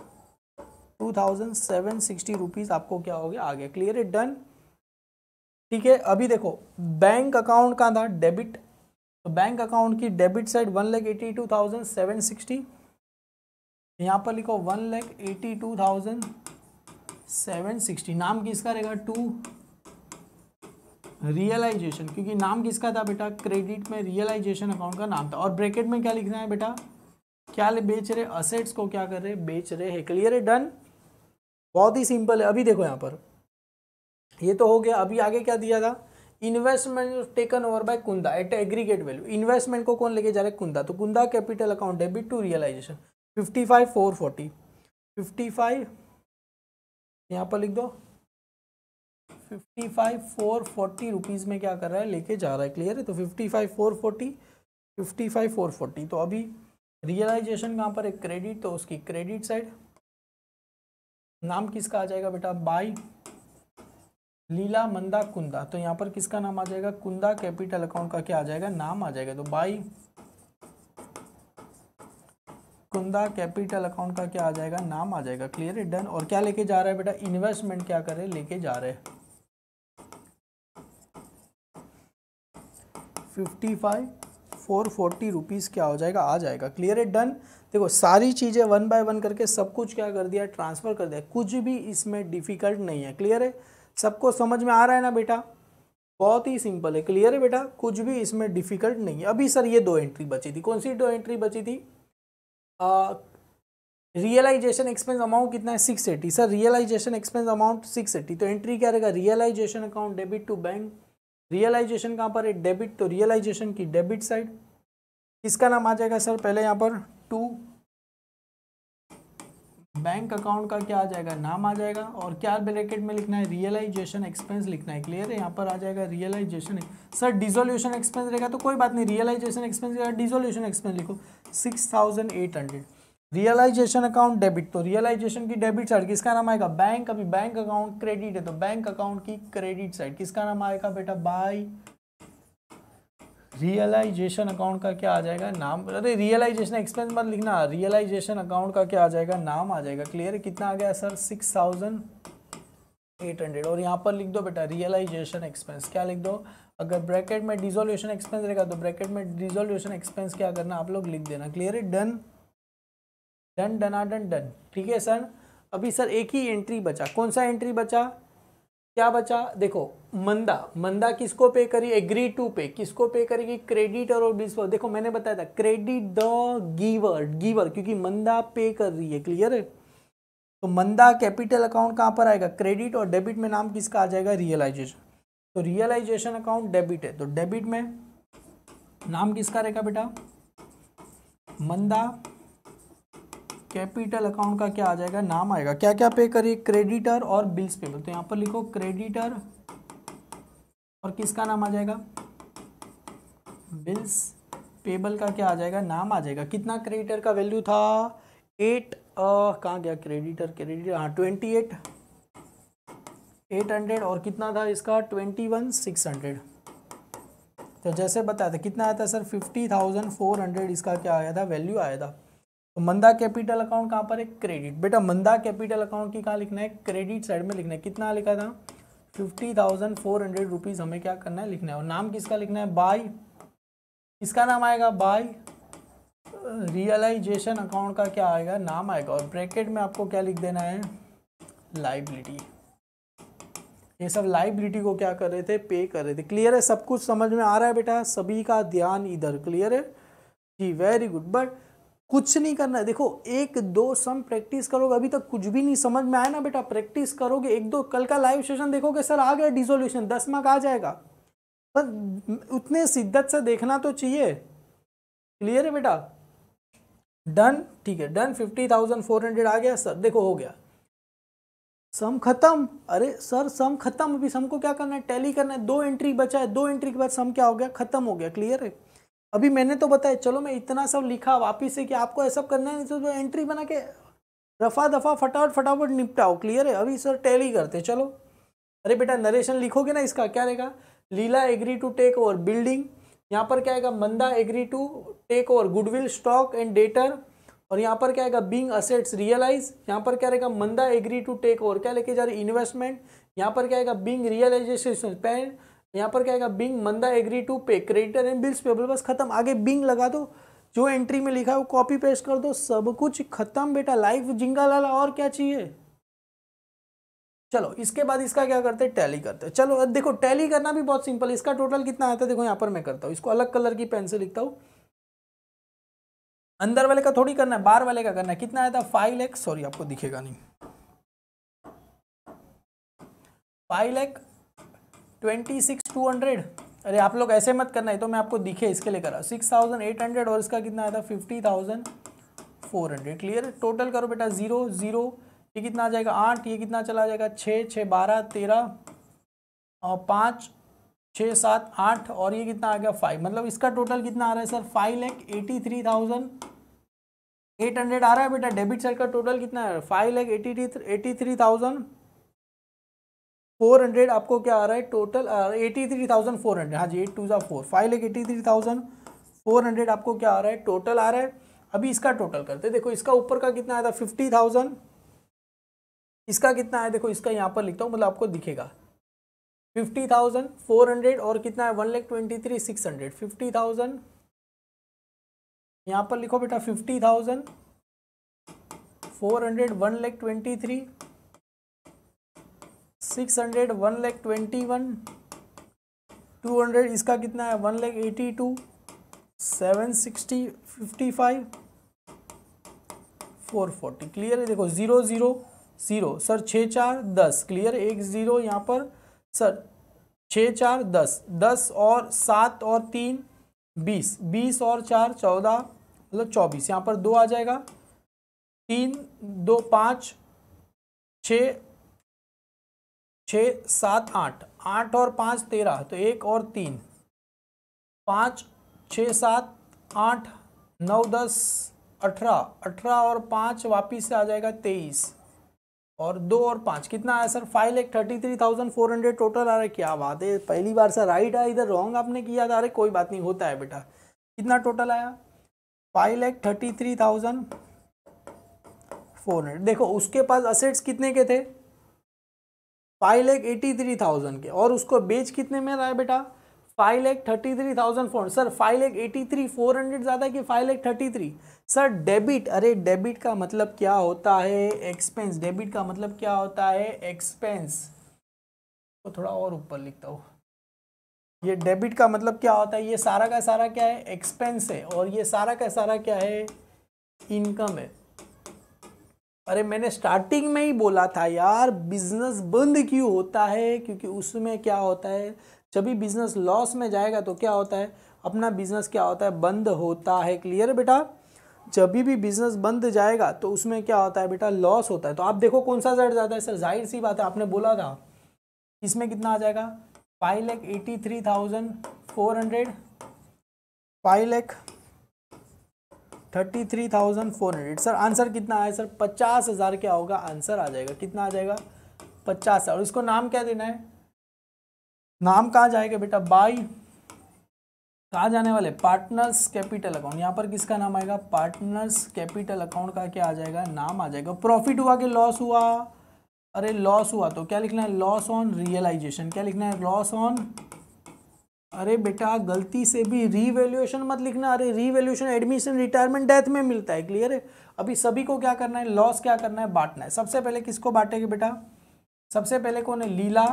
two thousand seven sixty rupees आपको क्या हो गया आ गया क्लियर इट डन ठीक है अभी देखो बैंक अकाउंट का था डेबिट तो बैंक अकाउंट की debit side one lakh eighty two thousand seven sixty यहाँ पर लिखो one lakh eighty two thousand seven sixty नाम किसका रहेगा टू रियलाइजेशन क्योंकि नाम किसका था बेटा क्रेडिट में रियलाइजेशन अकाउंट का नाम था और ब्रैकेट में क्या लिखना है बेटा क्या ले बेच रहे असेट्स को क्या कर रहे बेच रहे है क्लियर है डन बहुत ही सिंपल है अभी देखो यहाँ पर ये तो हो गया अभी आगे क्या दिया था investment taken over by Kunda at aggregate value investment को कौन लेके जा रहा है कुंदा तो Kunda capital account debit to realisation fifty five four forty fifty five यहाँ पर लिख दो fifty five four forty rupees में क्या कर रहा है लेके जा रहा है क्लियर है तो fifty five four forty fifty five four forty तो अभी रियलाइजेशन कहाँ पर है क्रेडिट तो उसकी क्रेडिट साइड नाम किसका आ जाएगा बेटा बाई लीला मंदा कुंदा तो यहाँ पर किसका नाम आ जाएगा कुंदा कैपिटल अकाउंट का क्या आ जाएगा नाम आ जाएगा तो बाई कुंदा कैपिटल अकाउंट का क्या आ जाएगा नाम आ जाएगा क्लियर है डन और क्या लेके जा रहा है बेटा इन्वेस्टमेंट क्या करे लेके जा रहे fifty five four forty rupees क्या हो जाएगा आ जाएगा क्लियर है डन देखो सारी चीज़ें वन बाय वन करके सब कुछ क्या कर दिया ट्रांसफ़र कर दिया कुछ भी इसमें डिफ़िकल्ट नहीं है क्लियर है सबको समझ में आ रहा है ना बेटा बहुत ही सिंपल है क्लियर है बेटा कुछ भी इसमें डिफिकल्ट नहीं है अभी सर ये दो एंट्री बची थी कौन सी दो एंट्री बची थी रियलाइजेशन एक्सपेंस अमाउंट कितना है six eighty sir realisation expense amount six eighty तो एंट्री क्या रहेगा realisation account debit to bank realisation कहाँ पर है डेबिट तो रियलाइजेशन की डेबिट साइड इसका नाम आ जाएगा सर पहले यहाँ पर टू बैंक अकाउंट का क्या आ जाएगा नाम आ जाएगा और क्या ब्रैकेट में लिखना है रियलाइजेशन एक्सपेंस लिखना है क्लियर है यहाँ पर आ जाएगा रियलाइजेशन सर डिजोल्यूशन एक्सपेंस रहेगा तो कोई बात नहीं रियलाइजेशन एक्सपेंस रहेगा डिजोल्यूशन एक्सपेंस लिखो six thousand eight hundred realisation account debit तो रियलाइजेशन की डेबिट साइड किसका नाम आएगा बैंक अभी बैंक अकाउंट क्रेडिट है तो बैंक अकाउंट की क्रेडिट साइड किसका नाम आएगा बेटा बाई रियलाइजेशन अकाउंट का क्या आ जाएगा नाम अरे रियलाइजेशन एक्सपेंस मत लिखना रियलाइजेशन अकाउंट का क्या आ जाएगा नाम आ जाएगा क्लियर है कितना आ गया sir six thousand eight hundred और यहाँ पर लिख दो बेटा रियलाइजेशन एक्सपेंस क्या लिख दो अगर ब्रैकेट में डिजोल्यूशन एक्सपेंस रहेगा तो ब्रैकेट में डिजोल्यूशन एक्सपेंस क्या करना आप लोग लिख देना क्लियर है done done done done done ठीक है सर अभी सर एक ही एंट्री बचा कौन सा एंट्री बचा क्या बचा देखो मंदा मंदा किसको पे करी एग्री टू पे किसको पे करेगी क्रेडिटर और बिल्स देखो मैंने बताया था क्रेडिट द गिवर गिवर क्योंकि मंदा पे कर रही है क्लियर है तो मंदा कैपिटल अकाउंट कहाँ पर आएगा क्रेडिट और डेबिट में नाम किसका आ जाएगा रियलाइजेशन तो रियलाइजेशन अकाउंट डेबिट है तो डेबिट में नाम किसका रहेगा बेटा मंदा कैपिटल अकाउंट का क्या आ जाएगा नाम आएगा क्या क्या पे करिए क्रेडिटर और बिल्स पेबल तो यहाँ पर लिखो क्रेडिटर और किसका नाम आ जाएगा बिल्स पेबल का क्या आ जाएगा नाम आ जाएगा कितना क्रेडिटर का वैल्यू था एट कहाँ गया क्रेडिटर क्रेडिटर हाँ ट्वेंटी एट एट हंड्रेड और कितना था इसका ट्वेंटी वन सिक्स हंड्रेड तो जैसे बताया था कितना आया था sir fifty thousand four hundred इसका क्या आया था वैल्यू आया था तो मंदा कैपिटल अकाउंट कहाँ पर है क्रेडिट बेटा मंदा कैपिटल अकाउंट की कहाँ लिखना है क्रेडिट साइड में लिखना है कितना लिखा था fifty thousand four hundred rupees हमें क्या करना है लिखना है और नाम किसका लिखना है बाय इसका नाम आएगा बाय रियलाइजेशन अकाउंट का क्या आएगा नाम आएगा और ब्रैकेट में आपको क्या लिख देना है लाइबिलिटी ये सब लाइबिलिटी को क्या कर रहे थे पे कर रहे थे क्लियर है सब कुछ समझ में आ रहा है बेटा सभी का ध्यान इधर क्लियर है जी वेरी गुड बट कुछ नहीं करना है देखो एक दो सम प्रैक्टिस करोगे अभी तक कुछ भी नहीं समझ में आया ना बेटा प्रैक्टिस करोगे एक दो कल का लाइव सेशन देखोगे सर आ गया डिजोल्यूशन दस मार्क आ जाएगा पर उतने शिद्दत से देखना तो चाहिए क्लियर है बेटा डन ठीक है done fifty thousand four hundred आ गया सर देखो हो गया सम खत्म अरे सर सम खत्म अभी सम को क्या करना है टैली करना है दो एंट्री बचा है दो एंट्री के बाद सम क्या हो गया खत्म हो गया क्लियर है अभी मैंने तो बताया चलो मैं इतना सब लिखा वापिस से कि आपको ऐसा करना है तो एंट्री बना के रफा दफा फटाफट फटाफट निपटाओ क्लियर है अभी सर टैली करते चलो अरे बेटा नरेशन लिखोगे ना इसका क्या रहेगा Leela agree to take over building यहाँ पर क्या आएगा Manda agree to take over goodwill stock and debtor और यहाँ पर क्या आएगा बींग असेट्स रियलाइज यहाँ पर क्या रहेगा Manda agree to take over क्या लेके जा रही इन्वेस्टमेंट यहाँ पर क्या आएगा बींग रियलाइजेशन पैंड यहाँ पर क्या आएगा being Manda agree to pay creditor and bills payable बस खत्म आगे बिंग लगा दो जो एंट्री में लिखा है वो कॉपी पेस्ट कर दो सब कुछ खत्म बेटा लाइफ जिंगा लाला और क्या चाहिए चलो इसके बाद इसका क्या करते हैं टैली करते हैं चलो देखो टैली करना भी बहुत सिंपल इसका टोटल कितना आता है देखो यहाँ पर मैं करता हूँ इसको अलग कलर की पेन से लिखता हूँ अंदर वाले का थोड़ी करना है बाहर वाले का करना है कितना आया था फाइव लैख सॉरी आपको दिखेगा नहीं five lakh twenty six two hundred अरे आप लोग ऐसे मत करना है तो मैं आपको दिखे इसके लिए करा सिक्स थाउजेंड एट हंड्रेड और इसका कितना आया था fifty thousand four hundred clear total करो बेटा ज़ीरो ज़ीरो ये कितना आ जाएगा आठ ये कितना चला जाएगा छः छः बारह तेरह और पाँच छः सात आठ और ये कितना आ गया फाइव मतलब इसका टोटल कितना आ रहा है sir five lakh eighty three thousand eight hundred आ रहा है बेटा डेबिट साइड का टोटल कितना है five lakh eighty three eighty three thousand four hundred आपको क्या आ रहा है total eighty three thousand four hundred हाँ जी एट टू जॉ four five lakh eighty three thousand four hundred आपको क्या आ रहा है टोटल आ रहा है अभी इसका टोटल करते हैं देखो इसका ऊपर का कितना आया था फिफ्टी थाउजेंड इसका कितना आया देखो इसका यहाँ पर लिखता हूँ मतलब आपको दिखेगा फिफ्टी थाउजेंड फोर हंड्रेड और कितना है one lakh twenty three six hundred fifty thousand यहाँ पर लिखो बेटा fifty thousand four hundred one lakh twenty three six hundred one lakh twenty one two hundred इसका कितना है one lakh eighty two seven sixty fifty five four forty clear है देखो zero zero zero sir छः चार दस क्लियर एक ज़ीरो यहाँ पर सर छः चार दस दस और सात और तीन बीस बीस और चार चौदह मतलब चौबीस यहाँ पर दो आ जाएगा तीन दो पाँच छः छः सात आठ आठ और पाँच तेरह तो एक और तीन पाँच छ सात आठ नौ दस अठारह अठारह और पाँच वापिस से आ जाएगा तेईस और दो और पाँच कितना आया sir five lakh thirty three thousand four hundred total आ रहा है क्या बात है पहली बार सर राइट आया इधर रॉन्ग आपने किया था अरे कोई बात नहीं होता है बेटा कितना टोटल आया five lakh thirty three thousand four hundred देखो उसके पास असेट्स कितने के थे five lakh eighty three thousand के और उसको बेच कितने में रहा है बेटा five lakh thirty three thousand four sir five lakh eighty three four hundred ज़्यादा कि five lakh thirty three sir debit अरे डेबिट का मतलब क्या होता है एक्सपेंस डेबिट का मतलब क्या होता है एक्सपेंस तो थोड़ा और ऊपर लिखता हूँ ये डेबिट का मतलब क्या होता है ये सारा का सारा क्या है एक्सपेंस है और ये सारा का सारा क्या है इनकम है अरे मैंने स्टार्टिंग में ही बोला था यार बिजनेस बंद क्यों होता है क्योंकि उसमें क्या होता है जब भी बिजनेस लॉस में जाएगा तो क्या होता है अपना बिजनेस क्या होता है बंद होता है क्लियर बेटा जब भी बिजनेस बंद जाएगा तो उसमें क्या होता है बेटा लॉस होता है तो आप देखो कौन सा जड़ जाता है सर जाहिर सी बात है आपने बोला था इसमें कितना आ जाएगा five lakh eighty three thousand four hundred five lakh thirty three thousand four hundred sir answer कितना आया सर पचास हज़ार क्या होगा आंसर आ जाएगा कितना आ जाएगा पचास हज़ार इसको नाम क्या देना है नाम कहाँ जाएगा बेटा बाई कहाँ जाने वाले पार्टनर्स कैपिटल अकाउंट यहाँ पर किसका नाम आएगा पार्टनर्स कैपिटल अकाउंट का क्या आ जाएगा नाम आ जाएगा प्रॉफिट हुआ कि लॉस हुआ अरे लॉस हुआ तो क्या लिखना है लॉस ऑन रियलाइजेशन क्या लिखना है लॉस ऑन अरे बेटा गलती से भी रीवैल्यूएशन मत लिखना अरे रीवैल्यूएशन एडमिशन रिटायरमेंट डेथ में मिलता है क्लियर है अभी सभी को क्या करना है लॉस क्या करना है बांटना है सबसे पहले किसको बांटेगी बेटा सबसे पहले कौन है लीला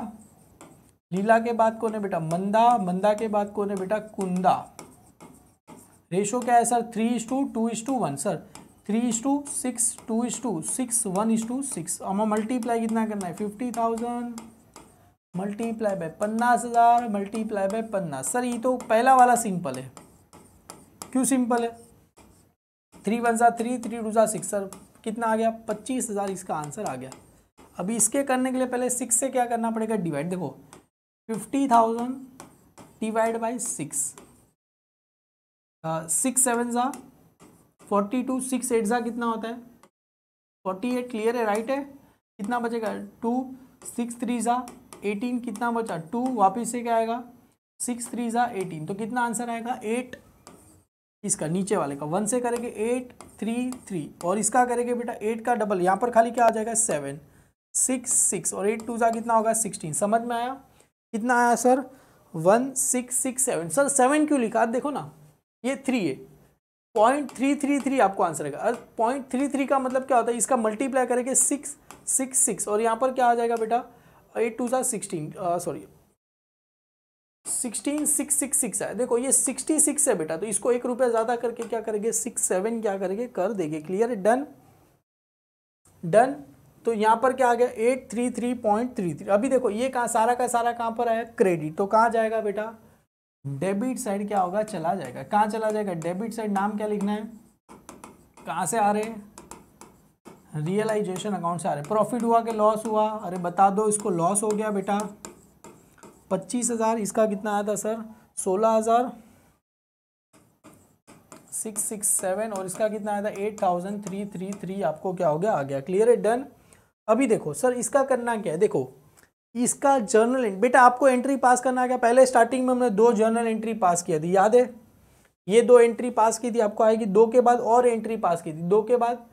लीला के बाद कौन है बेटा मंदा मंदा के बाद कौन है बेटा कुंदा रेशो क्या है sir three is to two is to one sir three is to six two is to six one is to six हमें मल्टीप्लाई कितना करना है फिफ्टी थाउजेंड मल्टीप्लाई बाय पन्नास हज़ार मल्टीप्लाई बाय पन्नास सर ये तो पहला वाला सिंपल है क्यों सिंपल है थ्री वन सा थ्री थ्री टू ज़ा सिक्स सर कितना आ गया पच्चीस हज़ार इसका आंसर आ गया अभी इसके करने के लिए पहले सिक्स से क्या करना पड़ेगा डिवाइड देखो fifty thousand divide by six six seven सा फोर्टी टू सिक्स एट सा कितना होता है फोर्टी एट क्लियर है राइट है कितना बचेगा टू सिक्स थ्री सा एटीन कितना बचा टू वापिस से क्या आएगा सिक्स थ्री ज़ा एटीन तो कितना आंसर आएगा एट इसका नीचे वाले का वन से करेंगे एट थ्री थ्री और इसका करेंगे बेटा एट का डबल यहाँ पर खाली क्या आ जाएगा सेवन सिक्स सिक्स और एट टू ज़ा कितना होगा सिक्सटीन समझ में आया कितना आया sir one six six seven sir seven क्यों लिखा देखो ना ये थ्री है पॉइंट थ्री थ्री थ्री आपको आंसर आएगा अरे पॉइंट थ्री थ्री का मतलब क्या होता है इसका मल्टीप्लाई करेंगे सिक्स सिक्स सिक्स और यहाँ पर क्या आ जाएगा बेटा एट टू सा sixteen sorry sixteen six six six है देखो ये सिक्सटी सिक्स है बेटा तो इसको एक रुपया ज़्यादा करके क्या करेंगे सिक्स सेवन क्या करेंगे कर देंगे क्लियर है डन डन तो यहाँ पर क्या आ गया eight three three point three three अभी देखो ये कहाँ सारा का सारा कहाँ पर आया क्रेडिट तो कहाँ जाएगा बेटा डेबिट साइड क्या होगा चला जाएगा कहाँ चला जाएगा डेबिट साइड नाम क्या लिखना है कहाँ से आ रहे हैं रियलाइजेशन अकाउंट से आ रहे प्रॉफिट हुआ कि लॉस हुआ अरे बता दो इसको लॉस हो गया बेटा पच्चीस हज़ार इसका कितना आया था सर सोलह हज़ार सिक्स सिक्स सेवन और इसका कितना आया था eight thousand three three three आपको क्या हो गया आ गया क्लियर है डन अभी देखो सर इसका करना क्या है देखो इसका जर्नल बेटा आपको एंट्री पास करना क्या पहले स्टार्टिंग में हमने दो जर्नल एंट्री पास किया थी याद है ये दो एंट्री पास की थी आपको आएगी दो के बाद और एंट्री पास की थी दो के बाद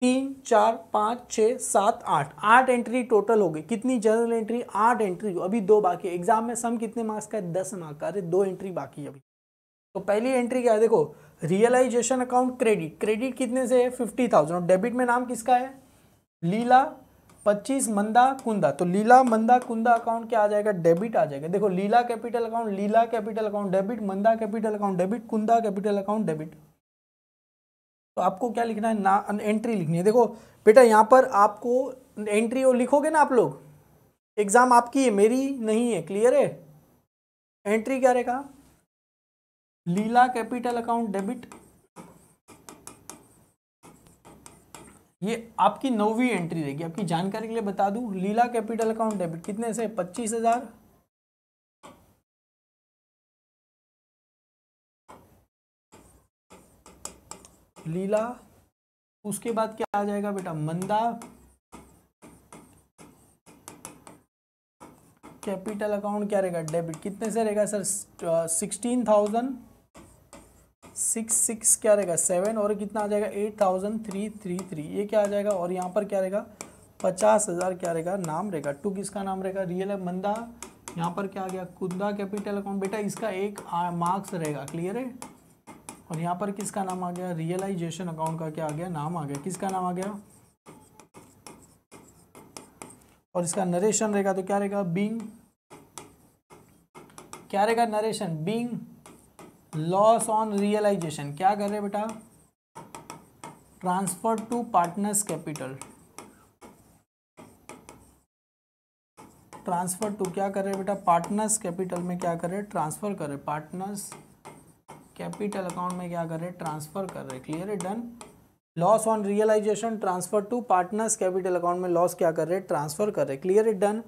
तीन चार पाँच छः सात आठ आठ एंट्री टोटल हो गई कितनी जनरल एंट्री आठ एंट्री अभी दो बाकी एग्जाम में सम कितने मार्क्स का है दस मार्क्स का अरे दो एंट्री बाकी है अभी तो पहली एंट्री क्या है देखो रियलाइजेशन अकाउंट क्रेडिट क्रेडिट कितने से है फिफ्टी थाउजेंड और डेबिट में नाम किसका है लीला पच्चीस मंदा कुंदा तो लीला मंदा कुंदा अकाउंट क्या आ जाएगा डेबिट आ जाएगा देखो Leela capital account Leela capital account debit Manda capital account debit Kunda capital account debit तो आपको क्या लिखना है ना एंट्री लिखनी है देखो बेटा यहाँ पर आपको एंट्री और लिखोगे ना आप लोग एग्ज़ाम आपकी है मेरी नहीं है क्लियर है एंट्री क्या रहेगा लीला कैपिटल अकाउंट डेबिट ये आपकी नौवीं एंट्री रहेगी आपकी जानकारी के लिए बता दूं लीला कैपिटल अकाउंट डेबिट कितने से पच्चीस हज़ार लीला उसके बाद क्या आ जाएगा बेटा मंदा कैपिटल अकाउंट क्या रहेगा डेबिट कितने से रहेगा sir sixteen thousand six six क्या रहेगा सेवन और कितना आ जाएगा eight thousand three three three ये क्या आ जाएगा और यहाँ पर क्या रहेगा पचास हज़ार क्या रहेगा नाम रहेगा टू किसका नाम रहेगा रियल है मंदा यहाँ पर क्या आ गया कुंदा कैपिटल अकाउंट बेटा इसका एक मार्क्स रहेगा क्लियर है और यहाँ पर किसका नाम आ गया रियलाइजेशन अकाउंट का क्या आ गया नाम आ गया किसका नाम आ गया और इसका नरेशन रहेगा तो क्या रहेगा बींग क्या रहेगा narration being loss on realisation क्या कर रहे बेटा transfer to partners capital transfer to क्या कर रहे बेटा पार्टनर्स कैपिटल में क्या कर रहे ट्रांसफर कर रहे पार्टनर्स कैपिटल अकाउंट में क्या कर रहे हैं ट्रांसफ़र कर रहे हैं क्लियर है done loss on realisation transfer to partners capital account में लॉस क्या कर रहे हैं ट्रांसफ़र कर रहे हैं क्लियर है डन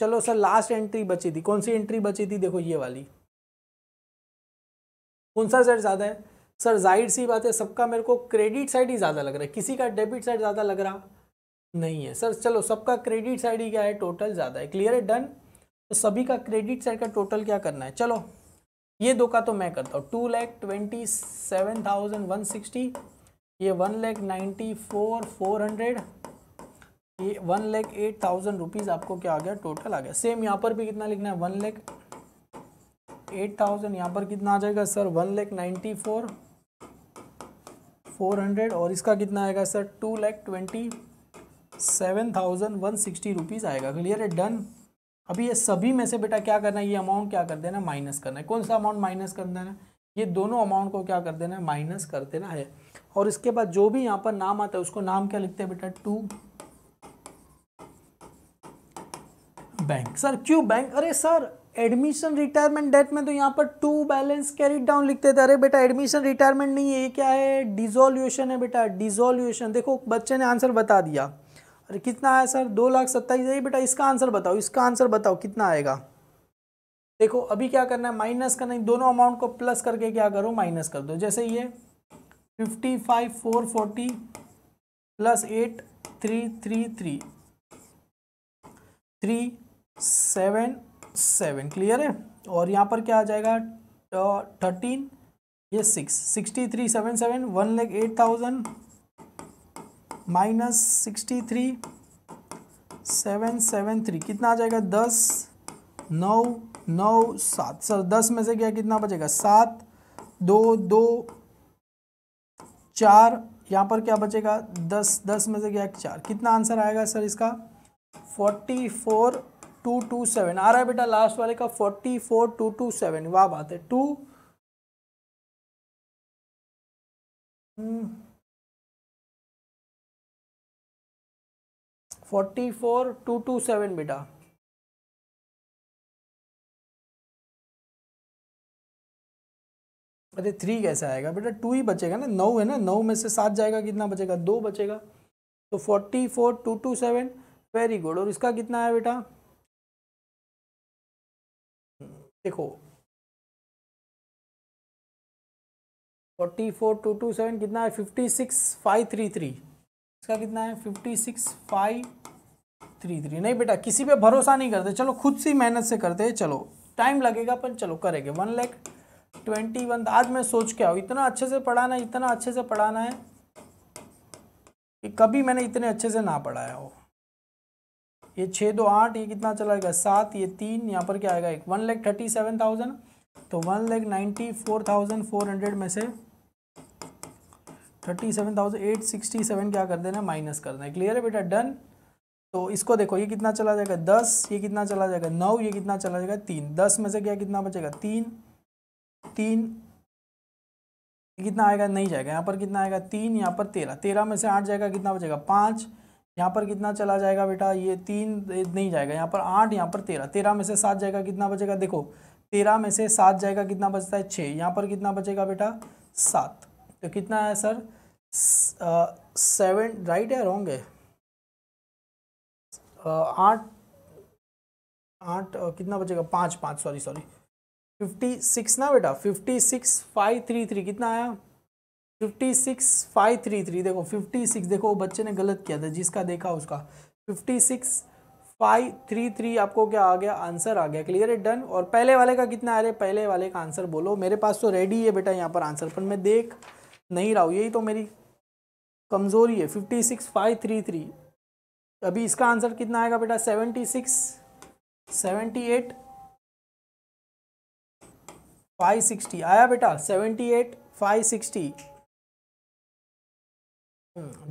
चलो सर लास्ट एंट्री बची थी कौन सी एंट्री बची थी देखो ये वाली कौन सा सर ज़्यादा है सर जाहिर सी बात है सबका मेरे को क्रेडिट साइड ही ज़्यादा लग रहा है किसी का डेबिट साइड ज़्यादा लग रहा नहीं है सर चलो सबका क्रेडिट साइड ही क्या है टोटल ज़्यादा है क्लियर है डन तो सभी का क्रेडिट साइड का टोटल क्या करना है चलो ये दो का तो मैं करता हूँ two lakh twenty seven thousand one sixty ये one lakh ninety four four hundred ये one lakh eight thousand rupees आपको क्या आ गया टोटल आ गया सेम यहाँ पर भी कितना लिखना है वन लैख एट थाउजेंड यहाँ पर कितना आ जाएगा sir one lakh ninety four four hundred और इसका कितना आएगा sir two lakh twenty seven thousand one sixty rupees आएगा क्लियर है डन अभी ये सभी में से बेटा क्या करना है ये अमाउंट क्या कर देना माइनस करना है कौन सा अमाउंट माइनस कर देना ये दोनों अमाउंट को क्या कर देना है माइनस कर देना है और इसके बाद जो भी यहाँ पर नाम आता है उसको नाम क्या लिखते हैं बेटा टू बैंक सर क्यों बैंक अरे सर एडमिशन रिटायरमेंट डेट में तो यहाँ पर टू बैलेंस कैरिट डाउन लिखते थे अरे बेटा एडमिशन रिटायरमेंट नहीं है ये क्या है डिजोल्यूशन है बेटा डिजोल्यूशन देखो बच्चे ने आंसर बता दिया अरे कितना आया सर दो लाख सत्ताईस हज़ार बेटा इसका आंसर बताओ इसका आंसर बताओ कितना आएगा देखो अभी क्या करना है माइनस करना है दोनों अमाउंट को प्लस करके क्या करो माइनस कर दो जैसे ये fifty five four forty plus eight three three three three seven seven clear है और यहाँ पर क्या आ जाएगा थर्टीन ये six sixty three seven seven one lakh eight thousand minus sixty three seven seven three कितना आ जाएगा दस नौ नौ सात सर दस में से क्या कितना बचेगा सात दो दो चार यहाँ पर क्या बचेगा दस दस में से क्या चार कितना आंसर आएगा सर इसका forty four two two seven आ रहा है बेटा लास्ट वाले का forty four two two seven वाह बात है two forty four two two seven बेटा अरे थ्री कैसे आएगा बेटा टू ही बचेगा ना नौ है ना नौ में से सात जाएगा कितना बचेगा दो बचेगा तो forty four two two seven very good और इसका कितना है बेटा देखो forty four two two seven कितना है fifty six five three three इसका कितना है fifty six five three three नहीं बेटा किसी पे भरोसा नहीं करते चलो खुद सी मेहनत से करते चलो टाइम लगेगा पर चलो करेंगे वन लैख ट्वेंटी वन आज मैं सोच के आऊँ इतना अच्छे से पढ़ाना है इतना अच्छे से पढ़ाना है कि कभी मैंने इतने अच्छे से ना पढ़ाया हो ये छः दो आठ ये कितना चला जाएगा सात ये तीन यहाँ पर क्या आएगा एक one lakh thirty seven thousand तो one lakh ninety four thousand four hundred में से thirty seven thousand eight sixty seven क्या कर देना माइनस करना है क्लियर है बेटा डन तो इसको देखो ये कितना चला जाएगा दस ये कितना चला जाएगा नौ ये कितना चला जाएगा तीन दस में से क्या कितना बचेगा तीन तीन कितना आएगा नहीं जाएगा यहाँ पर कितना आएगा तीन यहाँ पर तेरह तेरह में से आठ जाएगा कितना बचेगा पाँच यहाँ पर कितना चला जाएगा बेटा ये तीन नहीं जाएगा यहाँ पर आठ यहाँ पर तेरह तेरह में से सात जाएगा कितना बचेगा देखो तेरह में से सात जाएगा कितना बचता है छः यहाँ पर कितना बचेगा बेटा सात तो कितना है सर सेवन राइट है रॉन्ग है आठ आठ कितना बचेगा पाँच पाँच सॉरी सॉरी फिफ्टी सिक्स ना बेटा fifty six five three three कितना आया fifty six five three three देखो फिफ्टी सिक्स देखो वो बच्चे ने गलत किया था जिसका देखा उसका fifty six five three three आपको क्या आ गया आंसर आ गया क्लियर है डन और पहले वाले का कितना आ रहा है पहले वाले का आंसर बोलो मेरे पास तो रेडी है बेटा यहाँ पर आंसर पर मैं देख नहीं रहा हूँ यही तो मेरी कमज़ोरी है fifty six five three three अभी इसका आंसर कितना आएगा बेटा seventy six seventy eight five sixty आया बेटा सेवेंटी एट फाइव सिक्सटी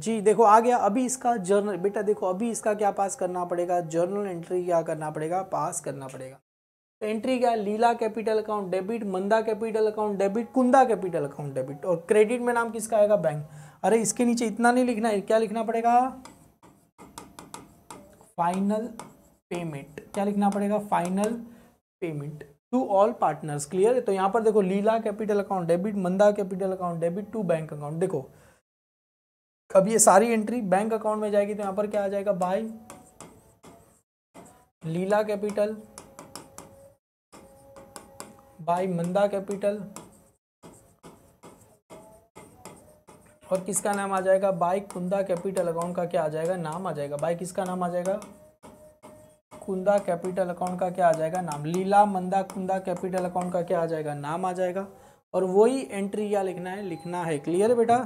जी देखो आ गया अभी इसका जर्नल बेटा देखो अभी इसका क्या पास करना पड़ेगा जर्नल एंट्री क्या करना पड़ेगा पास करना पड़ेगा एंट्री क्या है Leela capital account debit Manda capital account debit Kunda capital account debit और क्रेडिट में नाम किसका आएगा बैंक अरे इसके नीचे इतना नहीं लिखना है क्या लिखना पड़ेगा फाइनल पेमेंट क्या लिखना पड़ेगा final payment to all partners clear है तो यहाँ पर देखो Leela capital account debit Manda capital account debit to bank account देखो अब ये सारी एंट्री बैंक अकाउंट में जाएगी तो यहाँ पर क्या आ जाएगा by Leela capital by Manda capital और किसका नाम आ जाएगा बाय कुंदा कैपिटल अकाउंट का क्या आ जाएगा नाम आ जाएगा बाय किसका नाम आ जाएगा कुंदा कैपिटल अकाउंट का क्या आ जाएगा नाम लीला मंदा कुंदा कैपिटल अकाउंट का क्या आ जाएगा नाम आ जाएगा और वही एंट्री क्या लिखना है लिखना है क्लियर है बेटा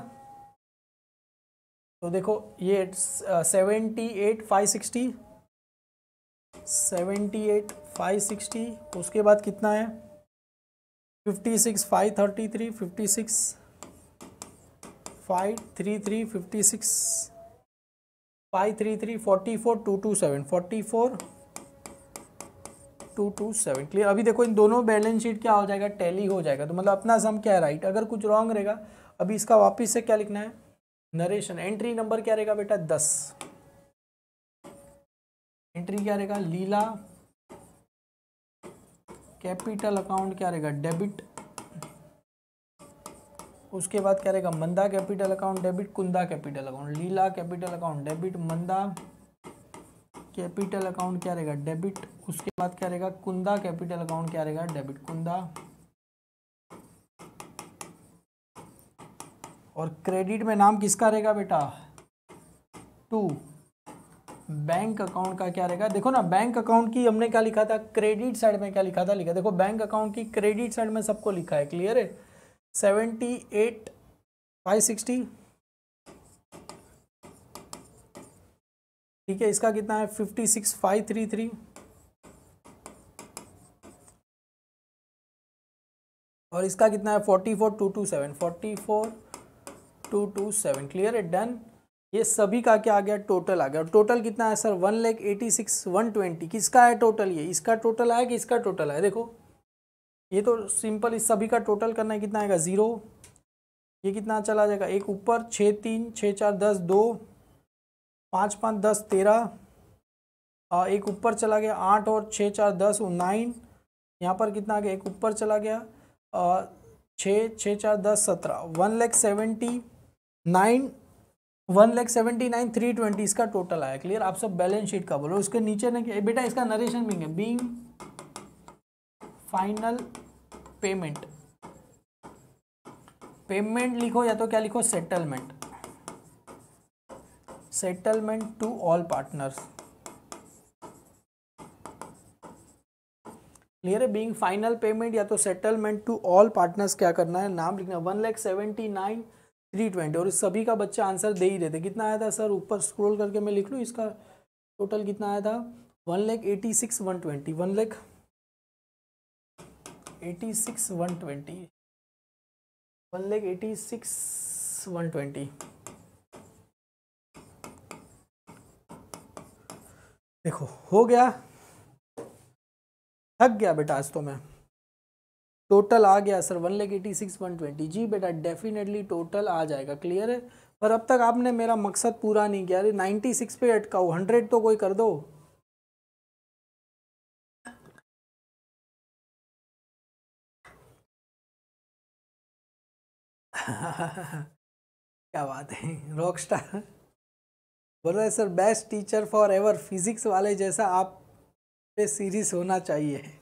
तो देखो ये seventy eight five sixty seventy eight five sixty उसके बाद कितना है fifty six five thirty three fifty six five three three fifty six five three three forty four two two seven forty four two two seven clear अभी देखो इन दोनों balance sheet क्या हो जाएगा टैली हो जाएगा तो मतलब अपना सम क्या है राइट अगर कुछ रॉन्ग रहेगा अभी इसका वापस से क्या लिखना है नरेशन एंट्री नंबर क्या रहेगा बेटा दस एंट्री क्या रहेगा लीला कैपिटल अकाउंट क्या रहेगा डेबिट उसके बाद क्या रहेगा Manda capital account debit Kunda capital account Leela capital account debit Manda capital account क्या रहेगा डेबिट उसके बाद क्या रहेगा कुंदा कैपिटल अकाउंट क्या रहेगा डेबिट कुंदा और क्रेडिट में नाम किसका रहेगा बेटा टू बैंक अकाउंट का क्या रहेगा देखो ना बैंक अकाउंट की हमने क्या लिखा था क्रेडिट साइड में क्या लिखा था लिखा देखो बैंक अकाउंट की क्रेडिट साइड में सबको लिखा है क्लियर है सेवेंटी एट फाइव सिक्सटी ठीक है इसका कितना है fifty six five three three और इसका कितना है forty four two two seven forty four two two seven clear है डन ये सभी का क्या आ गया टोटल आ गया और टोटल कितना है sir one lakh eighty six one twenty किसका है टोटल ये इसका टोटल आया कि इसका टोटल आया देखो ये तो सिंपल इस सभी का टोटल करना है कितना आएगा ज़ीरो ये कितना चला जाएगा एक ऊपर छः तीन छः चार दस दो पाँच पाँच दस तेरह एक ऊपर चला गया आठ और छः चार दस नाइन यहाँ पर कितना आ गया एक ऊपर चला गया छः छः चार दस सत्रह one lakh seventy nine one lakh seventy nine three twenty इसका टोटल आया क्लियर आप सब बैलेंस शीट का बोलो उसके नीचे ने क्या बेटा इसका नरेशन बिंग है बींग फाइनल पेमेंट पेमेंट लिखो या तो क्या लिखो settlement settlement to all partners clear है बींग फाइनल पेमेंट या तो सेटलमेंट टू ऑल पार्टनर्स क्या करना है नाम लिखना one lakh seventy nine three twenty और सभी का बच्चा आंसर दे ही रहे थे कितना आया था सर ऊपर स्क्रॉल करके मैं लिख लूँ इसका टोटल कितना आया था one lakh eighty six one twenty one lakh eighty six one twenty one lakh eighty six one twenty देखो हो गया थक गया बेटा आज तो मैं टोटल आ गया sir one lakh eighty six one twenty जी बेटा डेफिनेटली टोटल आ जाएगा क्लियर है पर अब तक आपने मेरा मकसद पूरा नहीं किया अरे नाइन्टी सिक्स पे अटकाओ हंड्रेड तो कोई कर दो क्या बात है रॉक स्टार बोल रहे sir best teacher forever physics वाले जैसा आप पे सीरीज होना चाहिए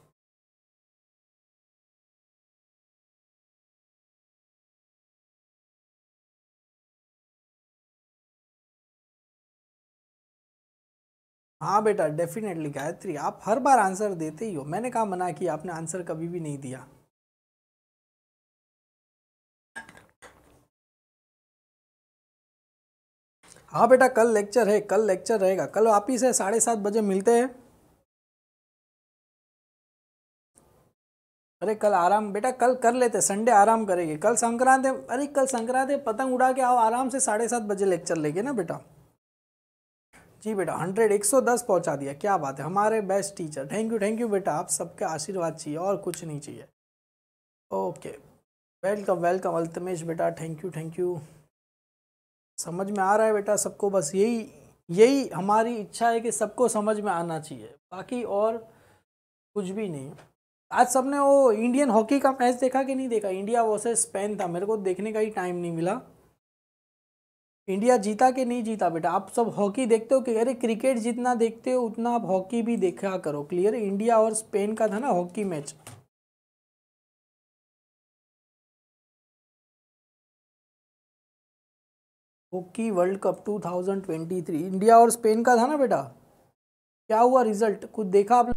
हाँ बेटा डेफिनेटली गायत्री आप हर बार आंसर देते ही हो मैंने कहा मना किया आपने आंसर कभी भी नहीं दिया हाँ बेटा कल लेक्चर है कल लेक्चर रहेगा कल आप ही से साढ़े सात बजे मिलते हैं अरे कल आराम बेटा कल कर लेते संडे आराम करेंगे कल संक्रांत है अरे कल संक्रांत है पतंग उड़ा के आओ आराम से साढ़े सात बजे लेक्चर लेंगे ना बेटा जी बेटा हंड्रेड एक सौ दस पहुँचा दिया क्या बात है हमारे best teacher thank you thank you बेटा आप सबके आशीर्वाद चाहिए और कुछ नहीं चाहिए ओके वेलकम वेलकम अल्तमेश बेटा थैंक यू थैंक यू समझ में आ रहा है बेटा सबको बस यही यही हमारी इच्छा है कि सबको समझ में आना चाहिए बाकी और कुछ भी नहीं आज सबने वो इंडियन हॉकी का मैच देखा कि नहीं देखा इंडिया वर्सेज स्पेन था मेरे को देखने का ही टाइम नहीं मिला इंडिया जीता कि नहीं जीता बेटा आप सब हॉकी देखते हो कि अरे क्रिकेट जितना देखते हो उतना आप हॉकी भी देखा करो क्लियर इंडिया और स्पेन का था ना hockey match hockey world cup 2023 India और स्पेन का था ना बेटा क्या हुआ रिजल्ट कुछ देखा आप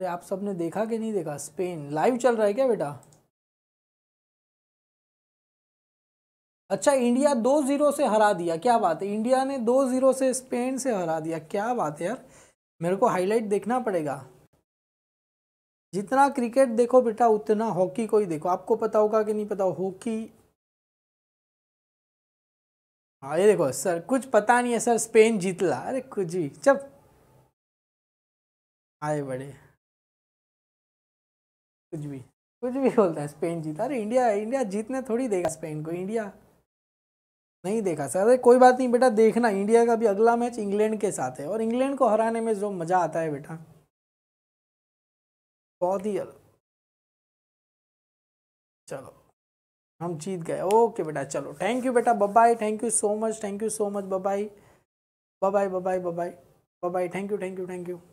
अरे तो आप सबने देखा कि नहीं देखा स्पेन लाइव चल रहा है क्या बेटा अच्छा इंडिया दो ज़ीरो से हरा दिया क्या बात है इंडिया ने दो ज़ीरो से स्पेन से हरा दिया क्या बात है यार मेरे को हाईलाइट देखना पड़ेगा जितना क्रिकेट देखो बेटा उतना हॉकी को ही देखो आपको पता होगा कि नहीं पता हॉकी हाँ ये देखो सर कुछ पता नहीं है सर स्पेन जीतला अरे कुछ जी चल आए बड़े कुछ भी कुछ भी बोलता है स्पेन जीता अरे इंडिया इंडिया जीतने थोड़ी देगा स्पेन को इंडिया नहीं देखा सर अरे कोई बात नहीं बेटा देखना इंडिया का भी अगला मैच इंग्लैंड के साथ है और इंग्लैंड को हराने में जो मज़ा आता है बेटा बहुत ही अलग चलो हम जीत गए ओके बेटा चलो थैंक यू बेटा Babbai thank you so much thank you so much Babbai Babai Babai Babai Babai thank you thank you thank you